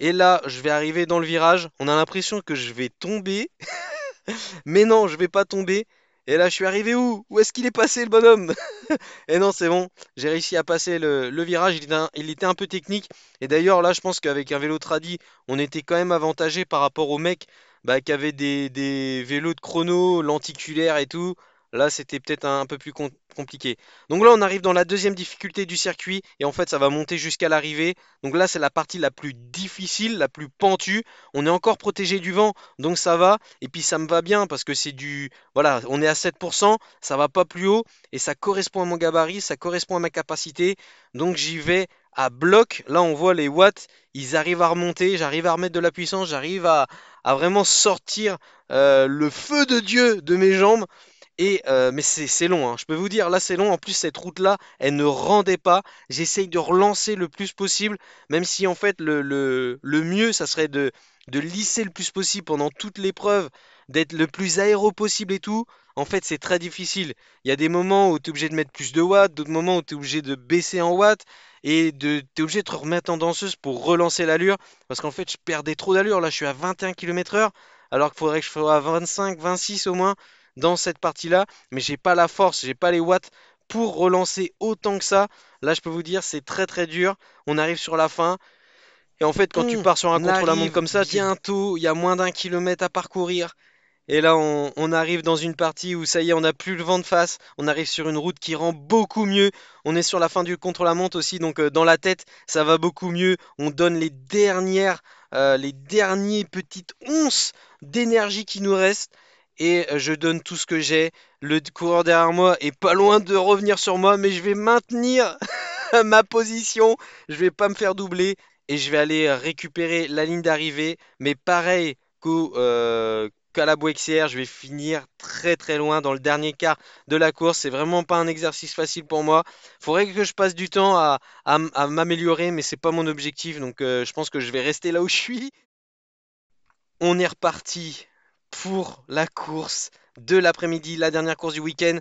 Et là, je vais arriver dans le virage. On a l'impression que je vais tomber. Mais non, je vais pas tomber. Et là, je suis arrivé où Où est-ce qu'il est passé le bonhomme Et non, c'est bon, j'ai réussi à passer le, virage, il était, un, peu technique. Et d'ailleurs, là, je pense qu'avec un vélo tradi, on était quand même avantagé par rapport au mec bah, qui avait des, des vélos de chrono lenticulaires et tout. Là, c'était peut-être un, peu plus compliqué. Donc là, on arrive dans la deuxième difficulté du circuit et en fait, ça va monter jusqu'à l'arrivée. Donc là, c'est la partie la plus difficile, la plus pentue. On est encore protégé du vent, donc ça va. Et puis ça me va bien parce que c'est du voilà, on est à 7%, ça va pas plus haut et ça correspond à mon gabarit, ça correspond à ma capacité. Donc j'y vais à bloc. Là, on voit les watts, ils arrivent à remonter, j'arrive à remettre de la puissance, j'arrive à, vraiment sortir euh, le feu de Dieu de mes jambes. Euh, mais c'est long, hein. je peux vous dire, là c'est long. En plus, cette route-là, elle ne rendait pas. J'essaye de relancer le plus possible, même si en fait le, le, mieux, ça serait de, de lisser le plus possible pendant toute l'épreuve, d'être le plus aéro possible et tout. En fait, c'est très difficile. Il y a des moments où tu es obligé de mettre plus de watts, d'autres moments où tu es obligé de baisser en watts et de es obligé de te remettre en danseuse pour relancer l'allure parce qu'en fait, je perdais trop d'allure là, je suis à 21 km/h alors qu'il faudrait que je fasse à 25, 26 au moins dans cette partie-là, mais j'ai pas la force, j'ai pas les watts pour relancer autant que ça. Là, je peux vous dire, c'est très très dur. On arrive sur la fin. Et en fait, quand tu mmh, pars sur un contre-la-montre comme ça, bientôt, il y a moins d'un kilomètre à parcourir. Et là, on, arrive dans une partie où ça y est, on n'a plus le vent de face. On arrive sur une route qui rend beaucoup mieux. On est sur la fin du contre-la-montre aussi, donc euh, dans la tête, ça va beaucoup mieux. On donne les dernières, euh, les derniers petites onces d'énergie qui nous restent et euh, je donne tout ce que j'ai. Le coureur derrière moi est pas loin de revenir sur moi, mais je vais maintenir ma position. Je vais pas me faire doubler et je vais aller euh, récupérer la ligne d'arrivée. Mais pareil euh, qu'à la Bouexière je vais finir très très loin dans le dernier quart de la course. C'est vraiment pas un exercice facile pour moi. Faudrait que je passe du temps à, m'améliorer, mais c'est pas mon objectif. Donc je pense que je vais rester là où je suis. On est reparti pour la course de l'après-midi, la dernière course du week-end.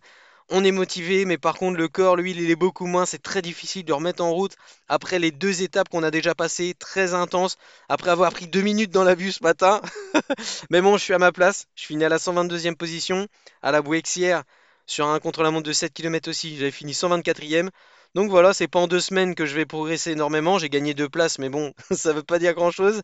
On est motivé, mais par contre, le corps, lui, il est beaucoup moins. C'est très difficile de remettre en route après les deux étapes qu'on a déjà passées, très intenses, après avoir pris deux minutes dans la vue ce matin. mais bon, je suis à ma place. Je finis à la 122e position, à la Bouexière, sur un contre-la-montre de 7 km aussi. J'avais fini 124e. Donc voilà, c'est pas en deux semaines que je vais progresser énormément. J'ai gagné deux places, mais bon, ça veut pas dire grand-chose.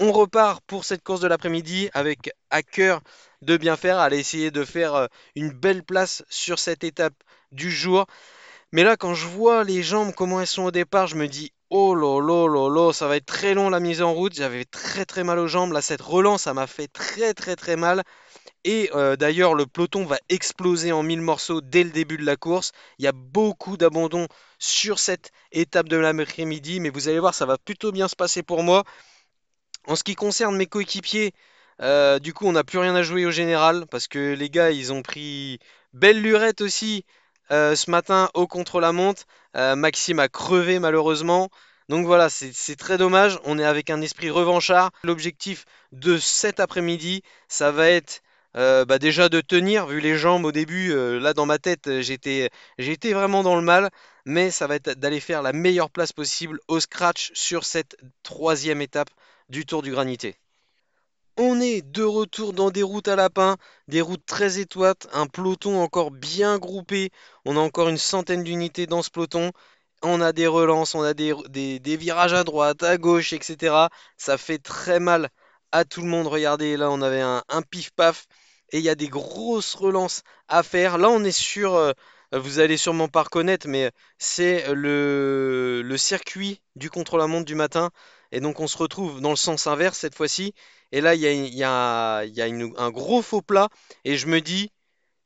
On repart pour cette course de l'après-midi avec à cœur de bien faire, aller essayer de faire euh, une belle place sur cette étape du jour. Mais là, quand je vois les jambes, comment elles sont au départ, je me dis oh là là ça va être très long la mise en route. J'avais très très mal aux jambes. Là, cette relance, ça m'a fait très très très mal. Et euh, d'ailleurs, le peloton va exploser en mille morceaux dès le début de la course. Il y a beaucoup d'abandon sur cette étape de l'après-midi, mais vous allez voir, ça va plutôt bien se passer pour moi. En ce qui concerne mes coéquipiers, euh, du coup, on n'a plus rien à jouer au général parce que les gars, ils ont pris belle lurette aussi euh, ce matin au contre-la-montre. Euh, Maxime a crevé malheureusement. Donc voilà, c'est très dommage. On est avec un esprit revanchard. L'objectif de cet après-midi, ça va être bah, déjà de tenir, vu les jambes au début, là dans ma tête, j'étais vraiment dans le mal, mais ça va être d'aller faire la meilleure place possible au scratch sur cette troisième étape du Tour du Granité. On est de retour dans des routes à lapin, des routes très étroites, un peloton encore bien groupé. On a encore une centaine d'unités dans ce peloton. On a des relances, on a des, virages à droite, à gauche, etc. Ça fait très mal à tout le monde. Regardez, là on avait un, pif-paf et il y a des grosses relances à faire. Là on est sur, euh, vous allez sûrement pas reconnaître, mais c'est le, le circuit du contre-la-montre du matin. Et donc on se retrouve dans le sens inverse cette fois-ci. Et là, il y a, un gros faux plat. Et je me dis,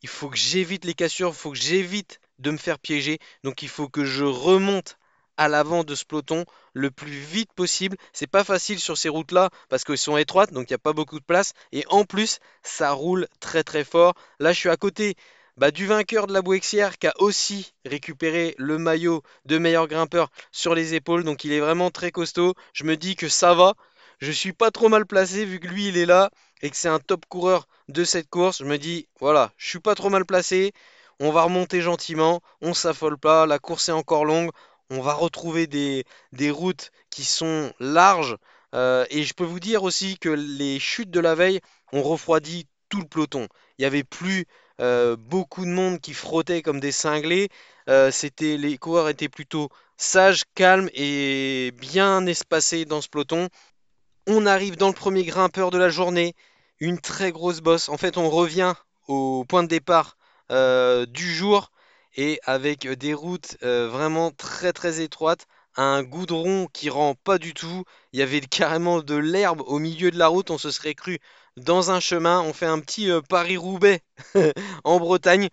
il faut que j'évite les cassures, il faut que j'évite de me faire piéger. Donc il faut que je remonte à l'avant de ce peloton le plus vite possible. C'est pas facile sur ces routes-là parce qu'elles sont étroites, donc il n'y a pas beaucoup de place. Et en plus, ça roule très très fort. Là, je suis à côté bah, du vainqueur de la Bouexière qui a aussi récupéré le maillot de meilleur grimpeur sur les épaules. Donc il est vraiment très costaud. Je me dis que ça va. Je ne suis pas trop mal placé vu que lui il est là et que c'est un top coureur de cette course. Je me dis voilà, je suis pas trop mal placé. On va remonter gentiment, on ne s'affole pas, la course est encore longue, on va retrouver des, routes qui sont larges. Euh, et je peux vous dire aussi que les chutes de la veille ont refroidi tout le peloton. Il n'y avait plus euh, beaucoup de monde qui frottait comme des cinglés. Euh, les coureurs étaient plutôt sages, calmes et bien espacés dans ce peloton. On arrive dans le premier grimpeur de la journée, une très grosse bosse. En fait, on revient au point de départ euh, du jour et avec des routes vraiment très très étroites, un goudron qui rend pas du tout. Il y avait carrément de l'herbe au milieu de la route, on se serait cru dans un chemin. On fait un petit euh, Paris-Roubaix en Bretagne.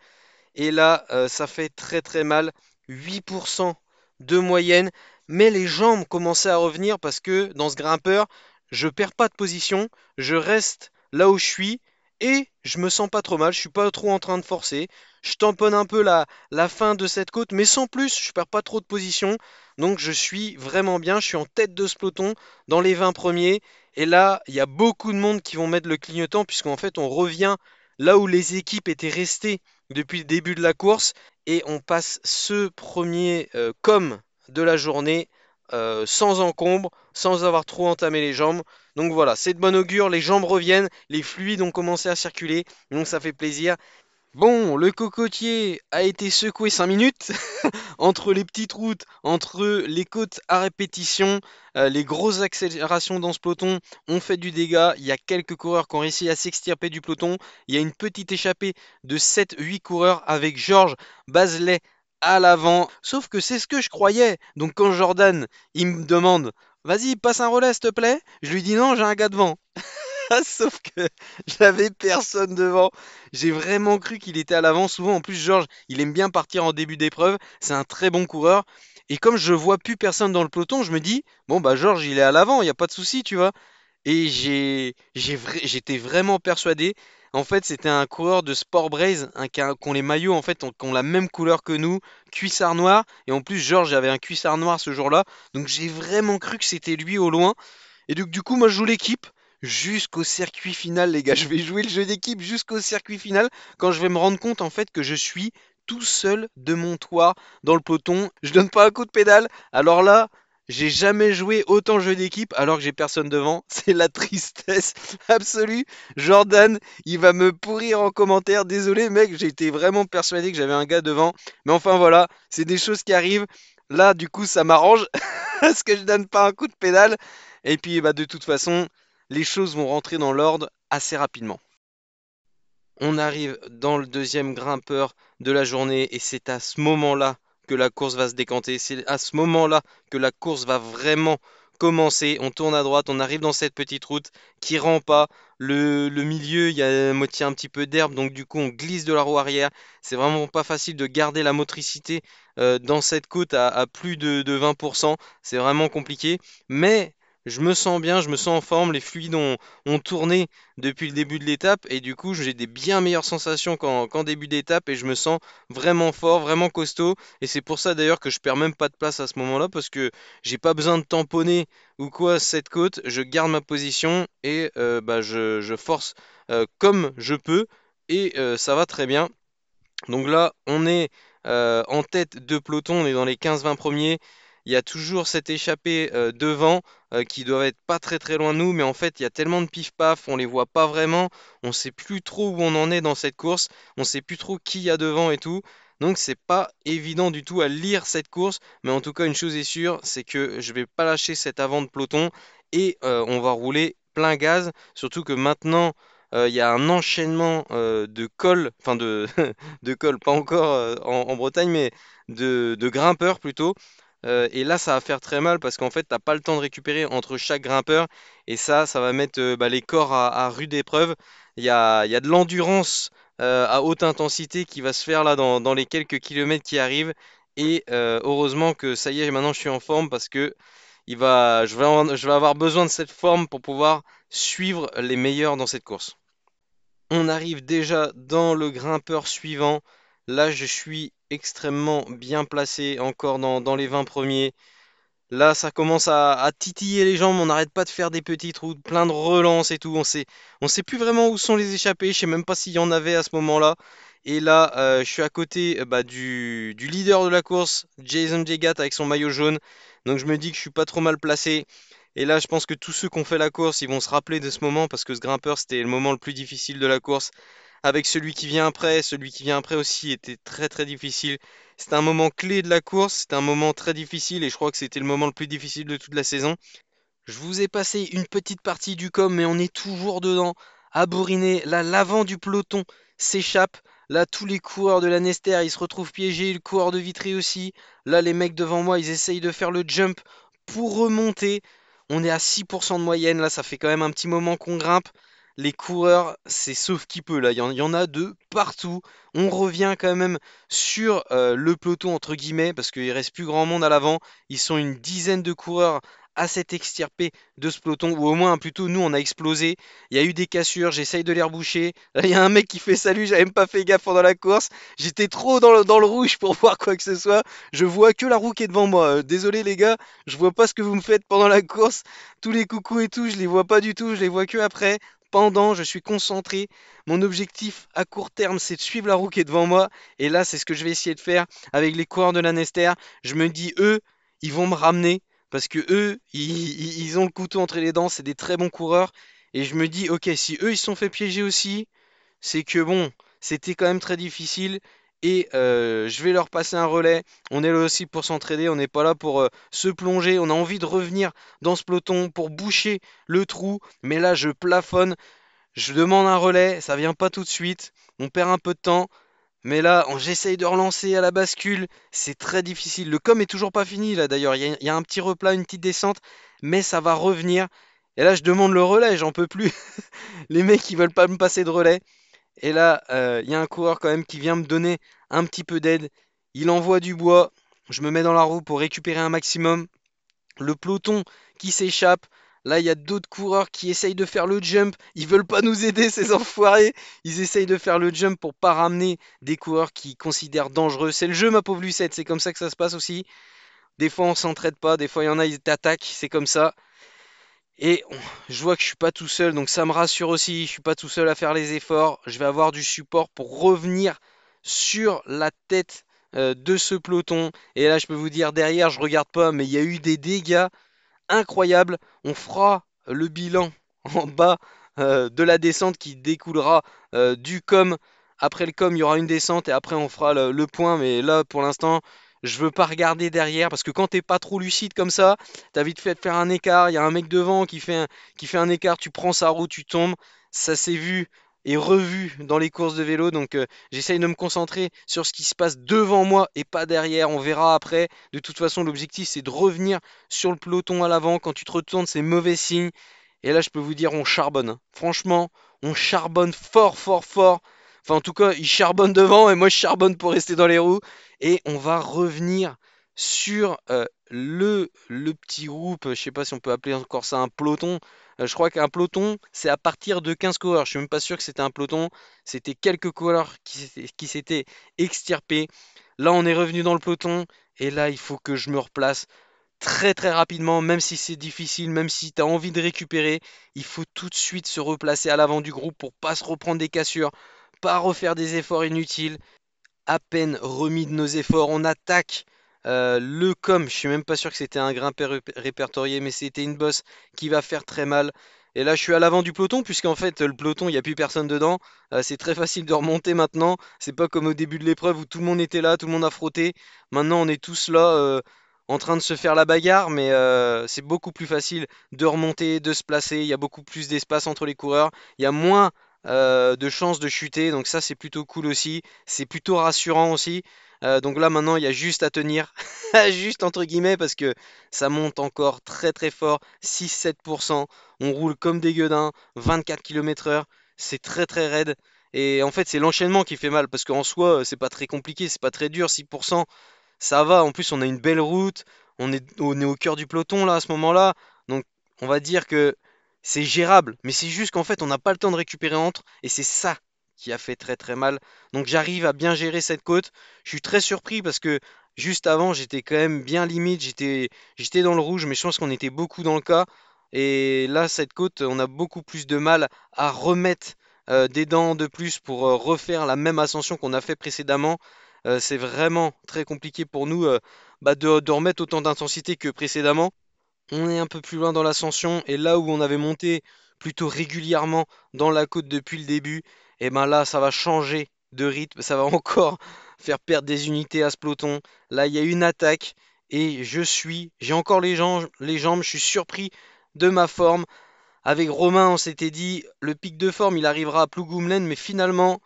Et là, euh, ça fait très très mal. 8% de moyenne. Mais les jambes commençaient à revenir parce que dans ce grimpeur, je perds pas de position. Je reste là où je suis. Et je me sens pas trop mal, je suis pas trop en train de forcer. Je tamponne un peu la, fin de cette côte, mais sans plus, je perds pas trop de position. Donc je suis vraiment bien, je suis en tête de ce peloton dans les 20 premiers et là, il y a beaucoup de monde qui vont mettre le clignotant, puisqu'en fait, on revient là où les équipes étaient restées depuis le début de la course. Et on passe ce premier euh, com de la journée euh, sans encombre, sans avoir trop entamé les jambes. Donc voilà, c'est de bon augure, les jambes reviennent, les fluides ont commencé à circuler, donc ça fait plaisir. Bon, le cocotier a été secoué 5 minutes entre les petites routes, entre les côtes à répétition, euh, les grosses accélérations dans ce peloton ont fait du dégât. Il y a quelques coureurs qui ont réussi à s'extirper du peloton. Il y a une petite échappée de 7-8 coureurs avec Georges Bazelet à l'avant. Sauf que c'est ce que je croyais. Donc quand Jordan, il me demande, vas-y, passe un relais s'il te plaît, je lui dis non, j'ai un gars devant. sauf que j'avais personne devant. J'ai vraiment cru qu'il était à l'avant. Souvent, en plus, Georges, il aime bien partir en début d'épreuve. C'est un très bon coureur. Et comme je vois plus personne dans le peloton, je me dis, bon, bah, Georges, il est à l'avant, il n'y a pas de souci, tu vois. Et j'ai, j'étais vraiment persuadé. En fait, c'était un coureur de Sport Braze, un hein, qui ont les maillots, en fait, qui ont la même couleur que nous, cuissard noir. Et en plus, Georges avait un cuissard noir ce jour-là. Donc, j'ai vraiment cru que c'était lui au loin. Et donc, du coup, moi, je joue l'équipe jusqu'au circuit final, les gars. Je vais jouer le jeu d'équipe jusqu'au circuit final quand je vais me rendre compte en fait que je suis tout seul de mon toit dans le peloton. Je donne pas un coup de pédale. Alors là, j'ai jamais joué autant jeu d'équipe alors que j'ai personne devant. C'est la tristesse absolue. Jordan, il va me pourrir en commentaire. Désolé mec, j'étais vraiment persuadé que j'avais un gars devant. Mais enfin voilà, c'est des choses qui arrivent. Là, du coup, ça m'arrange parce que je donne pas un coup de pédale. Et puis, bah, de toute façon, les choses vont rentrer dans l'ordre assez rapidement. On arrive dans le deuxième grimpeur de la journée et c'est à ce moment-là que la course va se décanter. C'est à ce moment-là que la course va vraiment commencer. On tourne à droite, on arrive dans cette petite route qui rend pas. Le, milieu, il y a moitié un petit peu d'herbe, donc du coup on glisse de la roue arrière. C'est vraiment pas facile de garder la motricité euh, dans cette côte à, plus de, de 20%. C'est vraiment compliqué. Mais je me sens bien, je me sens en forme, les fluides ont, tourné depuis le début de l'étape et du coup j'ai des bien meilleures sensations qu'en début d'étape et je me sens vraiment fort, vraiment costaud et c'est pour ça d'ailleurs que je perds même pas de place à ce moment-là parce que j'ai pas besoin de tamponner ou quoi cette côte, je garde ma position et euh, bah, je, force euh, comme je peux et euh, ça va très bien. Donc là on est en tête de peloton, on est dans les 15-20 premiers il y a toujours cette échappée euh, devant euh, qui doit être pas très très loin de nous, mais en fait il y a tellement de pif-paf, on les voit pas vraiment, on ne sait plus trop où on en est dans cette course, on sait plus trop qui y a devant et tout. Donc c'est pas évident du tout à lire cette course, mais en tout cas une chose est sûre, c'est que je vais pas lâcher cet avant de peloton et euh, on va rouler plein gaz, surtout que maintenant il y a un enchaînement de cols, enfin de, cols, pas encore en, Bretagne, mais de grimpeurs plutôt. Euh, et là, ça va faire très mal parce qu'en fait, tu n'as pas le temps de récupérer entre chaque grimpeur. Et ça, ça va mettre euh, bah, les corps à, rude épreuve. Il y a, de l'endurance euh, à haute intensité qui va se faire là dans, les quelques kilomètres qui arrivent. Et heureusement que ça y est, maintenant je suis en forme parce que je vais avoir besoin de cette forme pour pouvoir suivre les meilleurs dans cette course. On arrive déjà dans le grimpeur suivant. Là, je suis extrêmement bien placé encore dans, les 20 premiers. Là, ça commence à, titiller les jambes. On n'arrête pas de faire des petites routes plein de relances et tout. On sait, on sait plus vraiment où sont les échappés. Je sais même pas s'il y en avait à ce moment-là. Et là, euh, je suis à côté euh, bah, du, leader de la course, Jason jagat avec son maillot jaune. Donc je me dis que je suis pas trop mal placé. Et là, je pense que tous ceux qui ont fait la course, ils vont se rappeler de ce moment parce que ce grimpeur, c'était le moment le plus difficile de la course avec celui qui vient après. Celui qui vient après aussi était très très difficile. C'était un moment clé de la course, c'était un moment très difficile et je crois que c'était le moment le plus difficile de toute la saison. Je vous ai passé une petite partie du com, mais on est toujours dedans. bourriner. là, l'avant du peloton s'échappe. Là, tous les coureurs de la Nester, ils se retrouvent piégés. Le coureur de Vitry aussi. Là, les mecs devant moi, ils essayent de faire le jump pour remonter. On est à 6% de moyenne. Là, ça fait quand même un petit moment qu'on grimpe les coureurs, c'est sauf qui peut. Là, il y, en a de partout. On revient quand même sur euh, le peloton, entre guillemets, parce qu'il reste plus grand monde à l'avant. Ils sont une dizaine de coureurs à s'être extirpé de ce peloton, ou au moins hein, plutôt nous on a explosé, il y a eu des cassures, j'essaye de les reboucher, il y a un mec qui fait salut, j'avais même pas fait gaffe pendant la course, j'étais trop dans le, rouge pour voir quoi que ce soit, je vois que la roue qui est devant moi, euh, désolé les gars, je vois pas ce que vous me faites pendant la course, tous les coucous et tout, je les vois pas du tout, je les vois que après, pendant, je suis concentré. Mon objectif à court terme, c'est de suivre la roue qui est devant moi. Et là, c'est ce que je vais essayer de faire avec les coureurs de la Nester. Je me dis, eux, ils vont me ramener parce que eux, ils, ils ont le couteau entre les dents. C'est des très bons coureurs. Et je me dis, ok, si eux, ils se sont fait piéger aussi, c'est que bon, c'était quand même très difficile et euh, je vais leur passer un relais. On est là aussi pour s'entraider, on n'est pas là pour euh, se plonger, on a envie de revenir dans ce peloton pour boucher le trou, mais là je plafonne, je demande un relais, ça vient pas tout de suite, on perd un peu de temps. Mais là, j'essaye de relancer à la bascule, c'est très difficile. Le com est toujours pas fini là d'ailleurs, il y, a un petit replat, une petite descente, mais ça va revenir. Et là, je demande le relais, j'en peux plus. Les mecs, ils veulent pas me passer de relais. Et là, il euh, y a un coureur quand même qui vient me donner un petit peu d'aide. Il envoie du bois. Je me mets dans la roue pour récupérer un maximum. Le peloton qui s'échappe. Là, il y a d'autres coureurs qui essayent de faire le jump. Ils veulent pas nous aider, ces enfoirés. Ils essayent de faire le jump pour pas ramener des coureurs qui considèrent dangereux. C'est le jeu, ma pauvre Lucette. C'est comme ça que ça se passe aussi. Des fois, on s'entraide pas. Des fois, il y en a, ils t'attaquent. C'est comme ça. Et je vois que je suis pas tout seul, donc ça me rassure aussi. Je suis pas tout seul à faire les efforts. Je vais avoir du support pour revenir sur la tête euh, de ce peloton. Et là, je peux vous dire derrière, je regarde pas, mais il y a eu des dégâts incroyables. On fera le bilan en bas euh, de la descente qui découlera euh, du com. Après le com, il y aura une descente et après on fera le point. Mais là, pour l'instant, je veux pas regarder derrière parce que quand t'es pas trop lucide comme ça, t'as vite fait de faire un écart. Il y a un mec devant qui fait un, qui fait un écart, tu prends sa roue, tu tombes. Ça s'est vu et revu dans les courses de vélo. Donc euh, j'essaye de me concentrer sur ce qui se passe devant moi et pas derrière. On verra après. De toute façon, l'objectif c'est de revenir sur le peloton à l'avant. Quand tu te retournes, c'est mauvais signe. Et là, je peux vous dire, on charbonne. Franchement, on charbonne fort, fort, fort. Enfin, en tout cas, il charbonne devant et moi je charbonne pour rester dans les roues. Et on va revenir sur euh, le, petit groupe. Je sais pas si on peut appeler encore ça un peloton. Euh, je crois qu'un peloton, c'est à partir de 15 coureurs. Je ne suis même pas sûr que c'était un peloton. C'était quelques coureurs qui s'étaient extirpés. Là, on est revenu dans le peloton. Et là, il faut que je me replace très très rapidement, même si c'est difficile, même si tu as envie de récupérer, il faut tout de suite se replacer à l'avant du groupe pour pas se reprendre des cassures, pas refaire des efforts inutiles. À peine remis de nos efforts, on attaque euh, le com. Je suis même pas sûr que c'était un grimpeur répertorié, mais c'était une bosse qui va faire très mal. Et là, je suis à l'avant du peloton, puisqu'en fait, le peloton, il n'y a plus personne dedans. Euh, c'est très facile de remonter maintenant. C'est pas comme au début de l'épreuve où tout le monde était là, tout le monde a frotté. Maintenant, on est tous là euh, en train de se faire la bagarre, mais c'est beaucoup plus facile de remonter, de se placer. Il y a beaucoup plus d'espace entre les coureurs. Il y a moins euh, de chance de chuter. Donc ça, c'est plutôt cool aussi. C'est plutôt rassurant aussi. Euh, donc là, maintenant, il y a juste à tenir. juste entre guillemets, parce que ça monte encore très très fort. 6-7%. On roule comme des gueudins. 24 km/h. C'est très très raide. Et en fait, c'est l'enchaînement qui fait mal. Parce qu'en soi, euh, c'est pas très compliqué. C'est pas très dur. 6%. Ça va. En plus, on a une belle route. On est, on est au cœur du peloton là à ce moment-là. Donc on va dire que c'est gérable, mais c'est juste qu'en fait, on n'a pas le temps de récupérer entre, et c'est ça qui a fait très très mal. Donc j'arrive à bien gérer cette côte. Je suis très surpris parce que juste avant, j'étais quand même bien limite, j'étais dans le rouge, mais je pense qu'on était beaucoup dans le cas. Et là, cette côte, on a beaucoup plus de mal à remettre euh, des dents de plus pour euh, refaire la même ascension qu'on a fait précédemment. Euh, c'est vraiment très compliqué pour nous bah, de remettre autant d'intensité que précédemment on est un peu plus loin dans l'ascension et là où on avait monté plutôt régulièrement dans la côte depuis le début, et eh ben là ça va changer de rythme, ça va encore faire perdre des unités à ce peloton. Là il y a une attaque et je suis, j'ai encore les jambes, les jambes, je suis surpris de ma forme. Avec Romain on s'était dit le pic de forme il arrivera à Plougoumlen mais finalement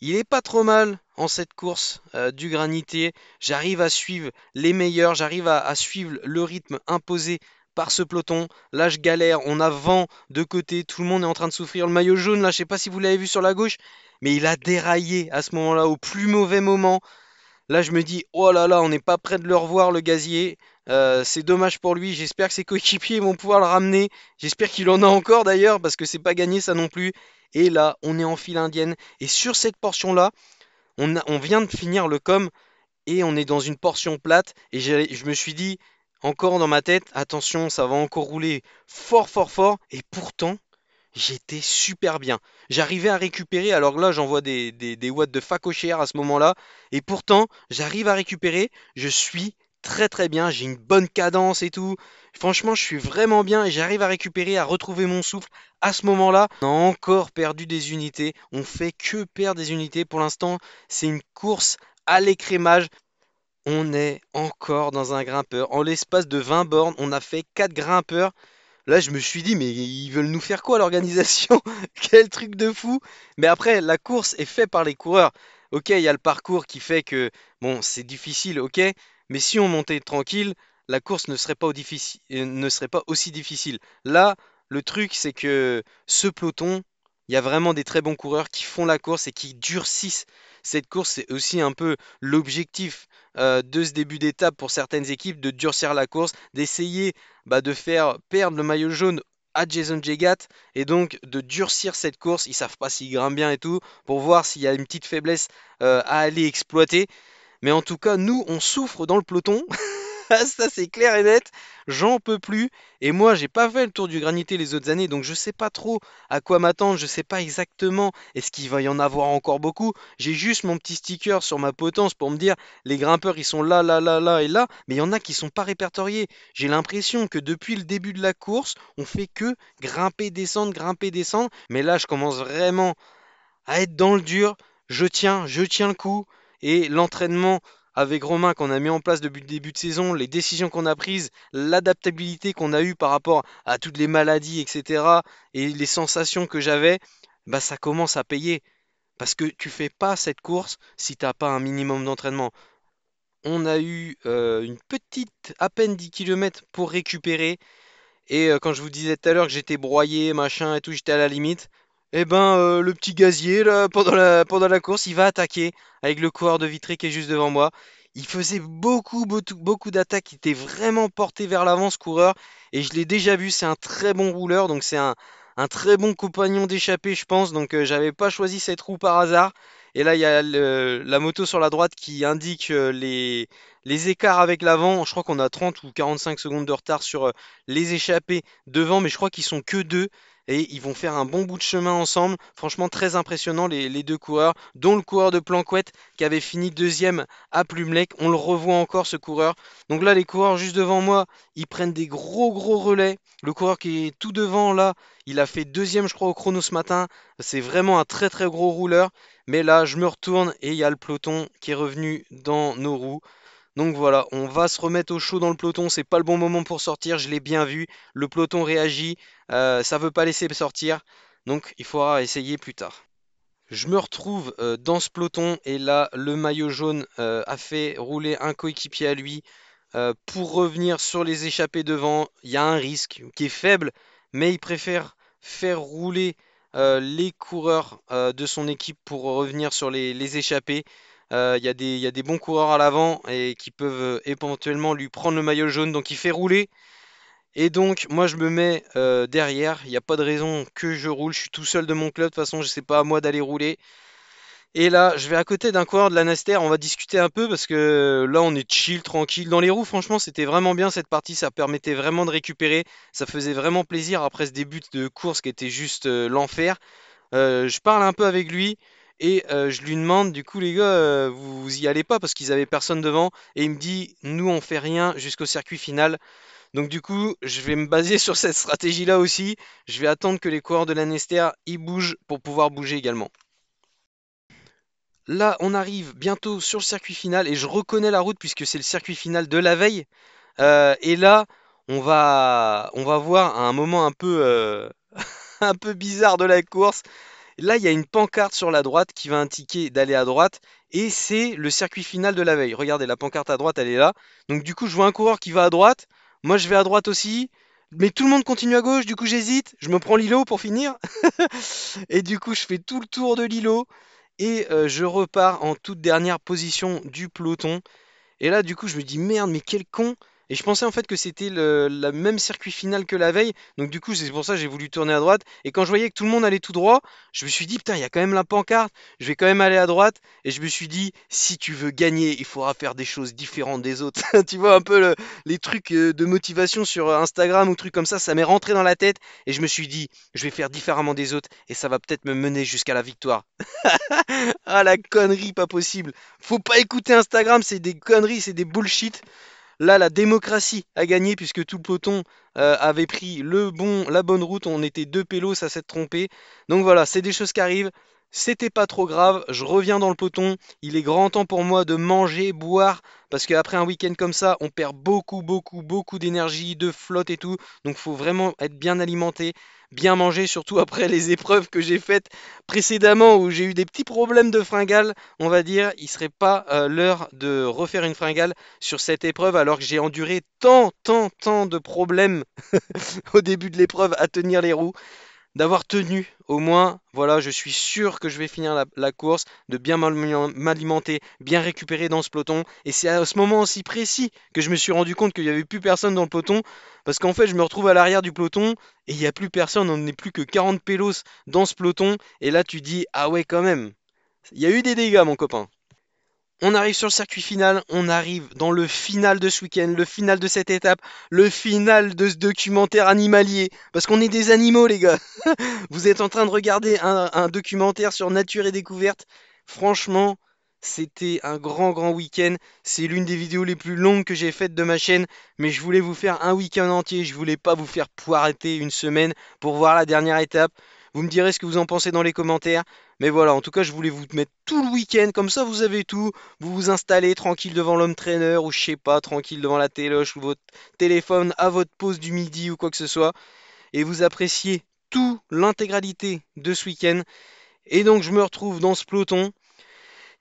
il est pas trop mal en cette course euh, du granité. J'arrive à suivre les meilleurs, j'arrive à suivre le rythme imposé par ce peloton. Là, je galère. On a vent de côté. Tout le monde est en train de souffrir. Le maillot jaune, là, je sais pas si vous l'avez vu sur la gauche, mais il a déraillé à ce moment-là, au plus mauvais moment. Là, je me dis, oh là là, on n'est pas près de le revoir, le gazier. Euh, c'est dommage pour lui. J'espère que ses coéquipiers vont pouvoir le ramener. J'espère qu'il en a encore d'ailleurs, parce que c'est pas gagné ça non plus. Et là, on est en file indienne. Et sur cette portion-là, on, on, vient de finir le com et on est dans une portion plate. Et je me suis dit, encore dans ma tête, attention, ça va encore rouler fort, fort, fort. Et pourtant, j'étais super bien. J'arrivais à récupérer, alors là j'envoie des, des, watts de facochère à ce moment-là, et pourtant j'arrive à récupérer, je suis très très bien, j'ai une bonne cadence et tout. Franchement je suis vraiment bien et j'arrive à récupérer, à retrouver mon souffle. À ce moment-là, on a encore perdu des unités, on fait que perdre des unités. Pour l'instant c'est une course à l'écrémage. On est encore dans un grimpeur. En l'espace de 20 bornes, on a fait 4 grimpeurs. Là, je me suis dit, mais ils veulent nous faire quoi l'organisation Quel truc de fou Mais après, la course est faite par les coureurs. Ok, il y a le parcours qui fait que, bon, c'est difficile, ok, mais si on montait tranquille, la course ne serait pas, euh, ne serait pas aussi difficile. Là, le truc, c'est que ce peloton, il y a vraiment des très bons coureurs qui font la course et qui durcissent cette course. C'est aussi un peu l'objectif euh, de ce début d'étape pour certaines équipes de durcir la course, d'essayer bah, de faire perdre le maillot jaune à Jason Jegat et donc de durcir cette course. Ils savent pas s'ils grimpent bien et tout pour voir s'il y a une petite faiblesse euh, à aller exploiter. Mais en tout cas, nous, on souffre dans le peloton. Ah, ça c'est clair et net, j'en peux plus. Et moi, j'ai pas fait le tour du granité les autres années, donc je sais pas trop à quoi m'attendre, je sais pas exactement est-ce qu'il va y en avoir encore beaucoup. J'ai juste mon petit sticker sur ma potence pour me dire les grimpeurs ils sont là, là, là, là et là, mais il y en a qui sont pas répertoriés. J'ai l'impression que depuis le début de la course, on fait que grimper, descendre, grimper, descendre, mais là je commence vraiment à être dans le dur. Je tiens, je tiens le coup et l'entraînement avec Romain qu'on a mis en place depuis le début de saison, les décisions qu'on a prises, l'adaptabilité qu'on a eue par rapport à toutes les maladies, etc., et les sensations que j'avais, bah ça commence à payer. Parce que tu fais pas cette course si tu n'as pas un minimum d'entraînement. On a eu euh, une petite, à peine 10 km pour récupérer. Et euh, quand je vous disais tout à l'heure que j'étais broyé, machin et tout, j'étais à la limite, eh ben, euh, le petit gazier, là, pendant la, course, il va attaquer avec le coureur de Vitré qui est juste devant moi. Il faisait beaucoup, beaucoup, d'attaques. Il était vraiment porté vers l'avant, ce coureur. Et je l'ai déjà vu, c'est un très bon rouleur. Donc, c'est un, très bon compagnon d'échappée, je pense. Donc, euh, j'avais pas choisi cette roue par hasard. Et là, il y a la moto sur la droite qui indique euh, les, les écarts avec l'avant. Je crois qu'on a 30 ou 45 secondes de retard sur les échappées devant, mais je crois qu'ils sont que deux et ils vont faire un bon bout de chemin ensemble. Franchement, très impressionnant les, deux coureurs, dont le coureur de Planquette qui avait fini deuxième à Plumelec. On le revoit encore ce coureur. Donc là, les coureurs juste devant moi, ils prennent des gros gros relais. Le coureur qui est tout devant là, il a fait deuxième, je crois, au chrono ce matin. C'est vraiment un très très gros rouleur. Mais là, je me retourne et il y a le peloton qui est revenu dans nos roues. Donc voilà, on va se remettre au chaud dans le peloton. C'est pas le bon moment pour sortir, je l'ai bien vu. Le peloton réagit, ça euh, ça veut pas laisser sortir. Donc il faudra essayer plus tard. Je me retrouve euh, dans ce peloton et là, le maillot jaune euh, a fait rouler un coéquipier à lui. pour revenir sur les échappés devant, il y a un risque qui est faible, mais il préfère faire rouler les coureurs de son équipe pour revenir sur les, les euh, il y, a des, bons coureurs à l'avant et qui peuvent euh, éventuellement lui prendre le maillot jaune. Donc il fait rouler. Et donc moi je me mets euh, derrière. Il n'y a pas de raison que je roule. Je suis tout seul de mon club. De toute façon, je sais pas à moi d'aller rouler. Et là, je vais à côté d'un coureur de la Naster. On va discuter un peu parce que là, on est chill, tranquille. Dans les roues, franchement, c'était vraiment bien cette partie. Ça permettait vraiment de récupérer. Ça faisait vraiment plaisir après ce début de course qui était juste l'enfer. je parle un peu avec lui. Et euh, je lui demande, du coup, les gars, euh, vous, vous, y allez pas parce qu'ils avaient personne devant. Et il me dit, nous, on fait rien jusqu'au circuit final. Donc, du coup, je vais me baser sur cette stratégie-là aussi. Je vais attendre que les coureurs de l'Anester y bougent pour pouvoir bouger également. Là, on arrive bientôt sur le circuit final et je reconnais la route puisque c'est le circuit final de la veille. Euh, et là, on va, on va voir un moment peu, un peu bizarre de la course. Là, il y a une pancarte sur la droite qui va indiquer d'aller à droite. Et c'est le circuit final de la veille. Regardez, la pancarte à droite, elle est là. Donc du coup, je vois un coureur qui va à droite. Moi, je vais à droite aussi. Mais tout le monde continue à gauche, du coup j'hésite, je me prends l'îlot pour finir. et du coup je fais tout le tour de l'îlot et euh, je repars en toute dernière position du peloton. Et là du coup je me dis merde mais quel con, et je pensais en fait que c'était le, même circuit final que la veille. Donc du coup, c'est pour ça que j'ai voulu tourner à droite. Et quand je voyais que tout le monde allait tout droit, je me suis dit, putain, il y a quand même la pancarte. Je vais quand même aller à droite. Et je me suis dit, si tu veux gagner, il faudra faire des choses différentes des autres. tu vois, un peu les trucs euh, de motivation sur Instagram ou trucs comme ça, ça m'est rentré dans la tête. Et je me suis dit, je vais faire différemment des autres. Et ça va peut-être me mener jusqu'à la victoire. ah, la connerie, pas possible. Faut pas écouter Instagram, c'est des conneries, c'est des bullshit. Là, la démocratie a gagné puisque tout le peloton euh, avait pris le bon, la bonne route. On était deux pélos ça s'est trompé, Donc voilà, c'est des choses qui arrivent. C'était pas trop grave. Je reviens dans le peloton. Il est grand temps pour moi de manger, boire. Parce qu'après un week-end comme ça, on perd beaucoup, beaucoup, beaucoup d'énergie, de flotte et tout. Donc faut vraiment être bien alimenté bien manger, surtout après les épreuves que j'ai faites précédemment où j'ai eu des petits problèmes de fringale, on va dire, il serait pas euh, l'heure de refaire une fringale sur cette épreuve alors que j'ai enduré tant, tant, tant de problèmes au début de l'épreuve à tenir les roues d'avoir tenu. Au moins, voilà, je suis sûr que je vais finir la, course, de bien m'alimenter, bien récupérer dans ce peloton. Et c'est à ce moment aussi précis que je me suis rendu compte qu'il n'y avait plus personne dans le peloton. Parce qu'en fait, je me retrouve à l'arrière du peloton et il n'y a plus personne. On n'est plus que 40 pélos dans ce peloton. Et là, tu dis, ah ouais, quand même. Il y a eu des dégâts, mon copain. On arrive sur le circuit final, on arrive dans le final de ce week-end, le final de cette étape, le final de ce documentaire animalier. Parce qu'on est des animaux, les gars. Vous êtes en train de regarder un, documentaire sur nature et découverte. Franchement, c'était un grand, grand week-end. C'est l'une des vidéos les plus longues que j'ai faites de ma chaîne. Mais je voulais vous faire un week-end entier. Je voulais pas vous faire poireter une semaine pour voir la dernière étape. Vous me direz ce que vous en pensez dans les commentaires. Mais voilà, en tout cas, je voulais vous mettre tout le week-end. Comme ça, vous avez tout. Vous vous installez tranquille devant l'homme traîneur ou je sais pas, tranquille devant la téloche ou votre téléphone à votre pause du midi ou quoi que ce soit. Et vous appréciez tout l'intégralité de ce week-end. Et donc, je me retrouve dans ce peloton.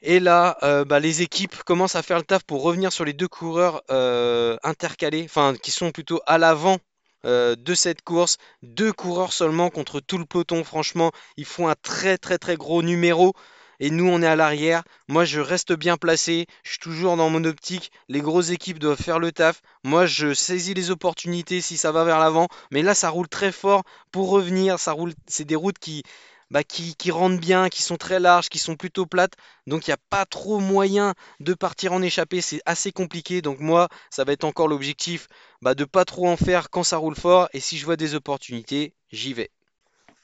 Et là, euh, bah, les équipes commencent à faire le taf pour revenir sur les deux coureurs euh, intercalés, enfin qui sont plutôt à l'avant euh, de cette course. Deux coureurs seulement contre tout le peloton. Franchement, ils font un très très très gros numéro. Et nous, on est à l'arrière. Moi, je reste bien placé. Je suis toujours dans mon optique. Les grosses équipes doivent faire le taf. Moi, je saisis les opportunités si ça va vers l'avant. Mais là, ça roule très fort pour revenir. Ça roule. C'est des routes qui, bah, qui, rendent rentrent bien, qui sont très larges, qui sont plutôt plates. Donc il n'y a pas trop moyen de partir en échappée. C'est assez compliqué. Donc moi, ça va être encore l'objectif de bah, de pas trop en faire quand ça roule fort. Et si je vois des opportunités, j'y vais.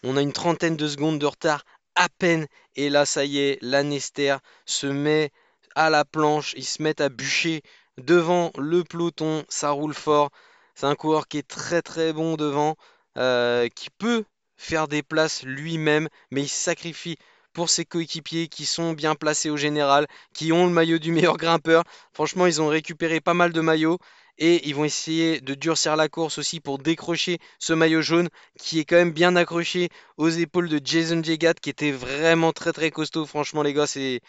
On a une trentaine de secondes de retard à peine. Et là, ça y est, l'anester se met à la planche. Ils se mettent à bûcher devant le peloton. Ça roule fort. C'est un coureur qui est très très bon devant, euh, qui peut faire des places lui-même, mais il sacrifie pour ses coéquipiers qui sont bien placés au général, qui ont le maillot du meilleur grimpeur. Franchement, ils ont récupéré pas mal de maillots et ils vont essayer de durcir la course aussi pour décrocher ce maillot jaune qui est quand même bien accroché aux épaules de Jason Jagat qui était vraiment très très costaud. Franchement, les gars, c'est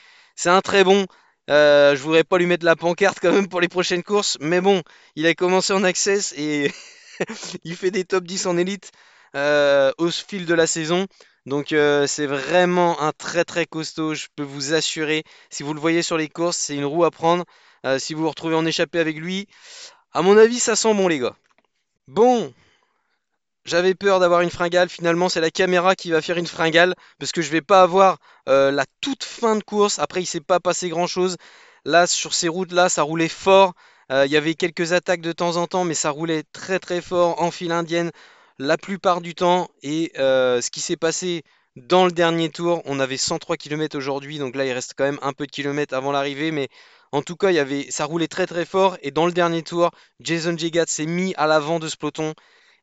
un très bon. Euh, je voudrais pas lui mettre la pancarte quand même pour les prochaines courses, mais bon, il a commencé en access et il fait des top 10 en élite. Euh, au fil de la saison. Donc euh, c'est vraiment un très très costaud, je peux vous assurer. Si vous le voyez sur les courses, c'est une roue à prendre. Euh, si vous vous retrouvez en échappée avec lui, à mon avis, ça sent bon les gars. Bon, j'avais peur d'avoir une fringale. Finalement, c'est la caméra qui va faire une fringale parce que je vais pas avoir la toute fin de course. Après, il s'est pas passé grand chose. Là, sur ces routes là, ça roulait fort. Il y avait quelques attaques de temps en temps, mais ça roulait très très fort en file indienne la plupart du temps. Et euh, ce qui s'est passé dans le dernier tour, on avait 103 km aujourd'hui, donc là il reste quand même un peu de kilomètres avant l'arrivée, mais en tout cas il y avait, ça roulait très très fort. Et dans le dernier tour, Jason Jegat s'est mis à l'avant de ce peloton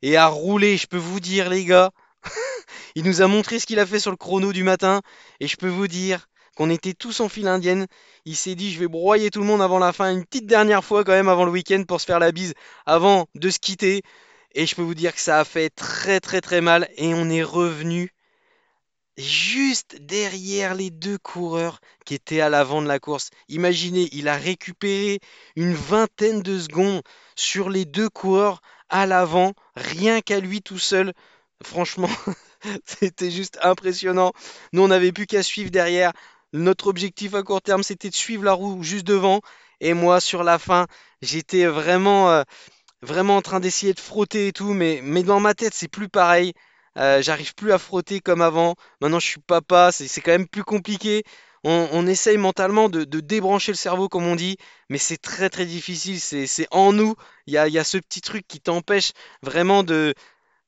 et a roulé, je peux vous dire les gars. il nous a montré ce qu'il a fait sur le chrono du matin, et je peux vous dire qu'on était tous en file indienne. Il s'est dit, je vais broyer tout le monde avant la fin, une petite dernière fois quand même avant le week-end pour se faire la bise, avant de se quitter. Et je peux vous dire que ça a fait très très très mal. Et on est revenu juste derrière les deux coureurs qui étaient à l'avant de la course. Imaginez, il a récupéré une vingtaine de secondes sur les deux coureurs à l'avant, rien qu'à lui tout seul. Franchement, c'était juste impressionnant. Nous, on n'avait plus qu'à suivre derrière. Notre objectif à court terme, c'était de suivre la roue juste devant. Et moi, sur la fin, j'étais vraiment... Euh, vraiment en train d'essayer de frotter et tout, mais, mais dans ma tête, c'est plus pareil. Euh, j'arrive plus à frotter comme avant. Maintenant, je suis papa, c'est quand même plus compliqué. On, essaye mentalement de, débrancher le cerveau, comme on dit, mais c'est très très difficile. C'est en nous. Il y a, y a, ce petit truc qui t'empêche vraiment de,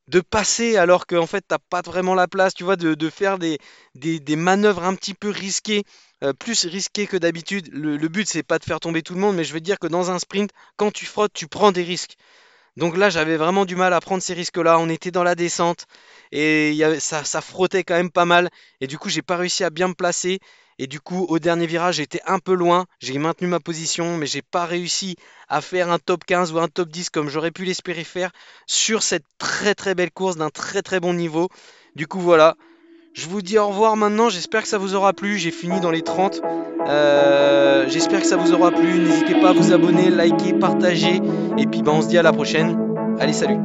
de passer alors qu'en fait t'as pas vraiment la place, tu vois, de, faire des, des, manœuvres un petit peu risquées, euh, plus risquées que d'habitude. Le, but c'est pas de faire tomber tout le monde, mais je veux dire que dans un sprint, quand tu frottes, tu prends des risques. Donc là j'avais vraiment du mal à prendre ces risques-là, on était dans la descente et ça, ça frottait quand même pas mal et du coup j'ai pas réussi à bien me placer et du coup, au dernier virage, j'étais un peu loin. J'ai maintenu ma position, mais j'ai pas réussi à faire un top 15 ou un top 10 comme j'aurais pu l'espérer faire sur cette très très belle course d'un très très bon niveau. Du coup, voilà. Je vous dis au revoir maintenant. J'espère que ça vous aura plu. J'ai fini dans les 30. Euh, j'espère que ça vous aura plu. N'hésitez pas à vous abonner, liker, partager. Et puis, ben, on se dit à la prochaine. Allez, salut.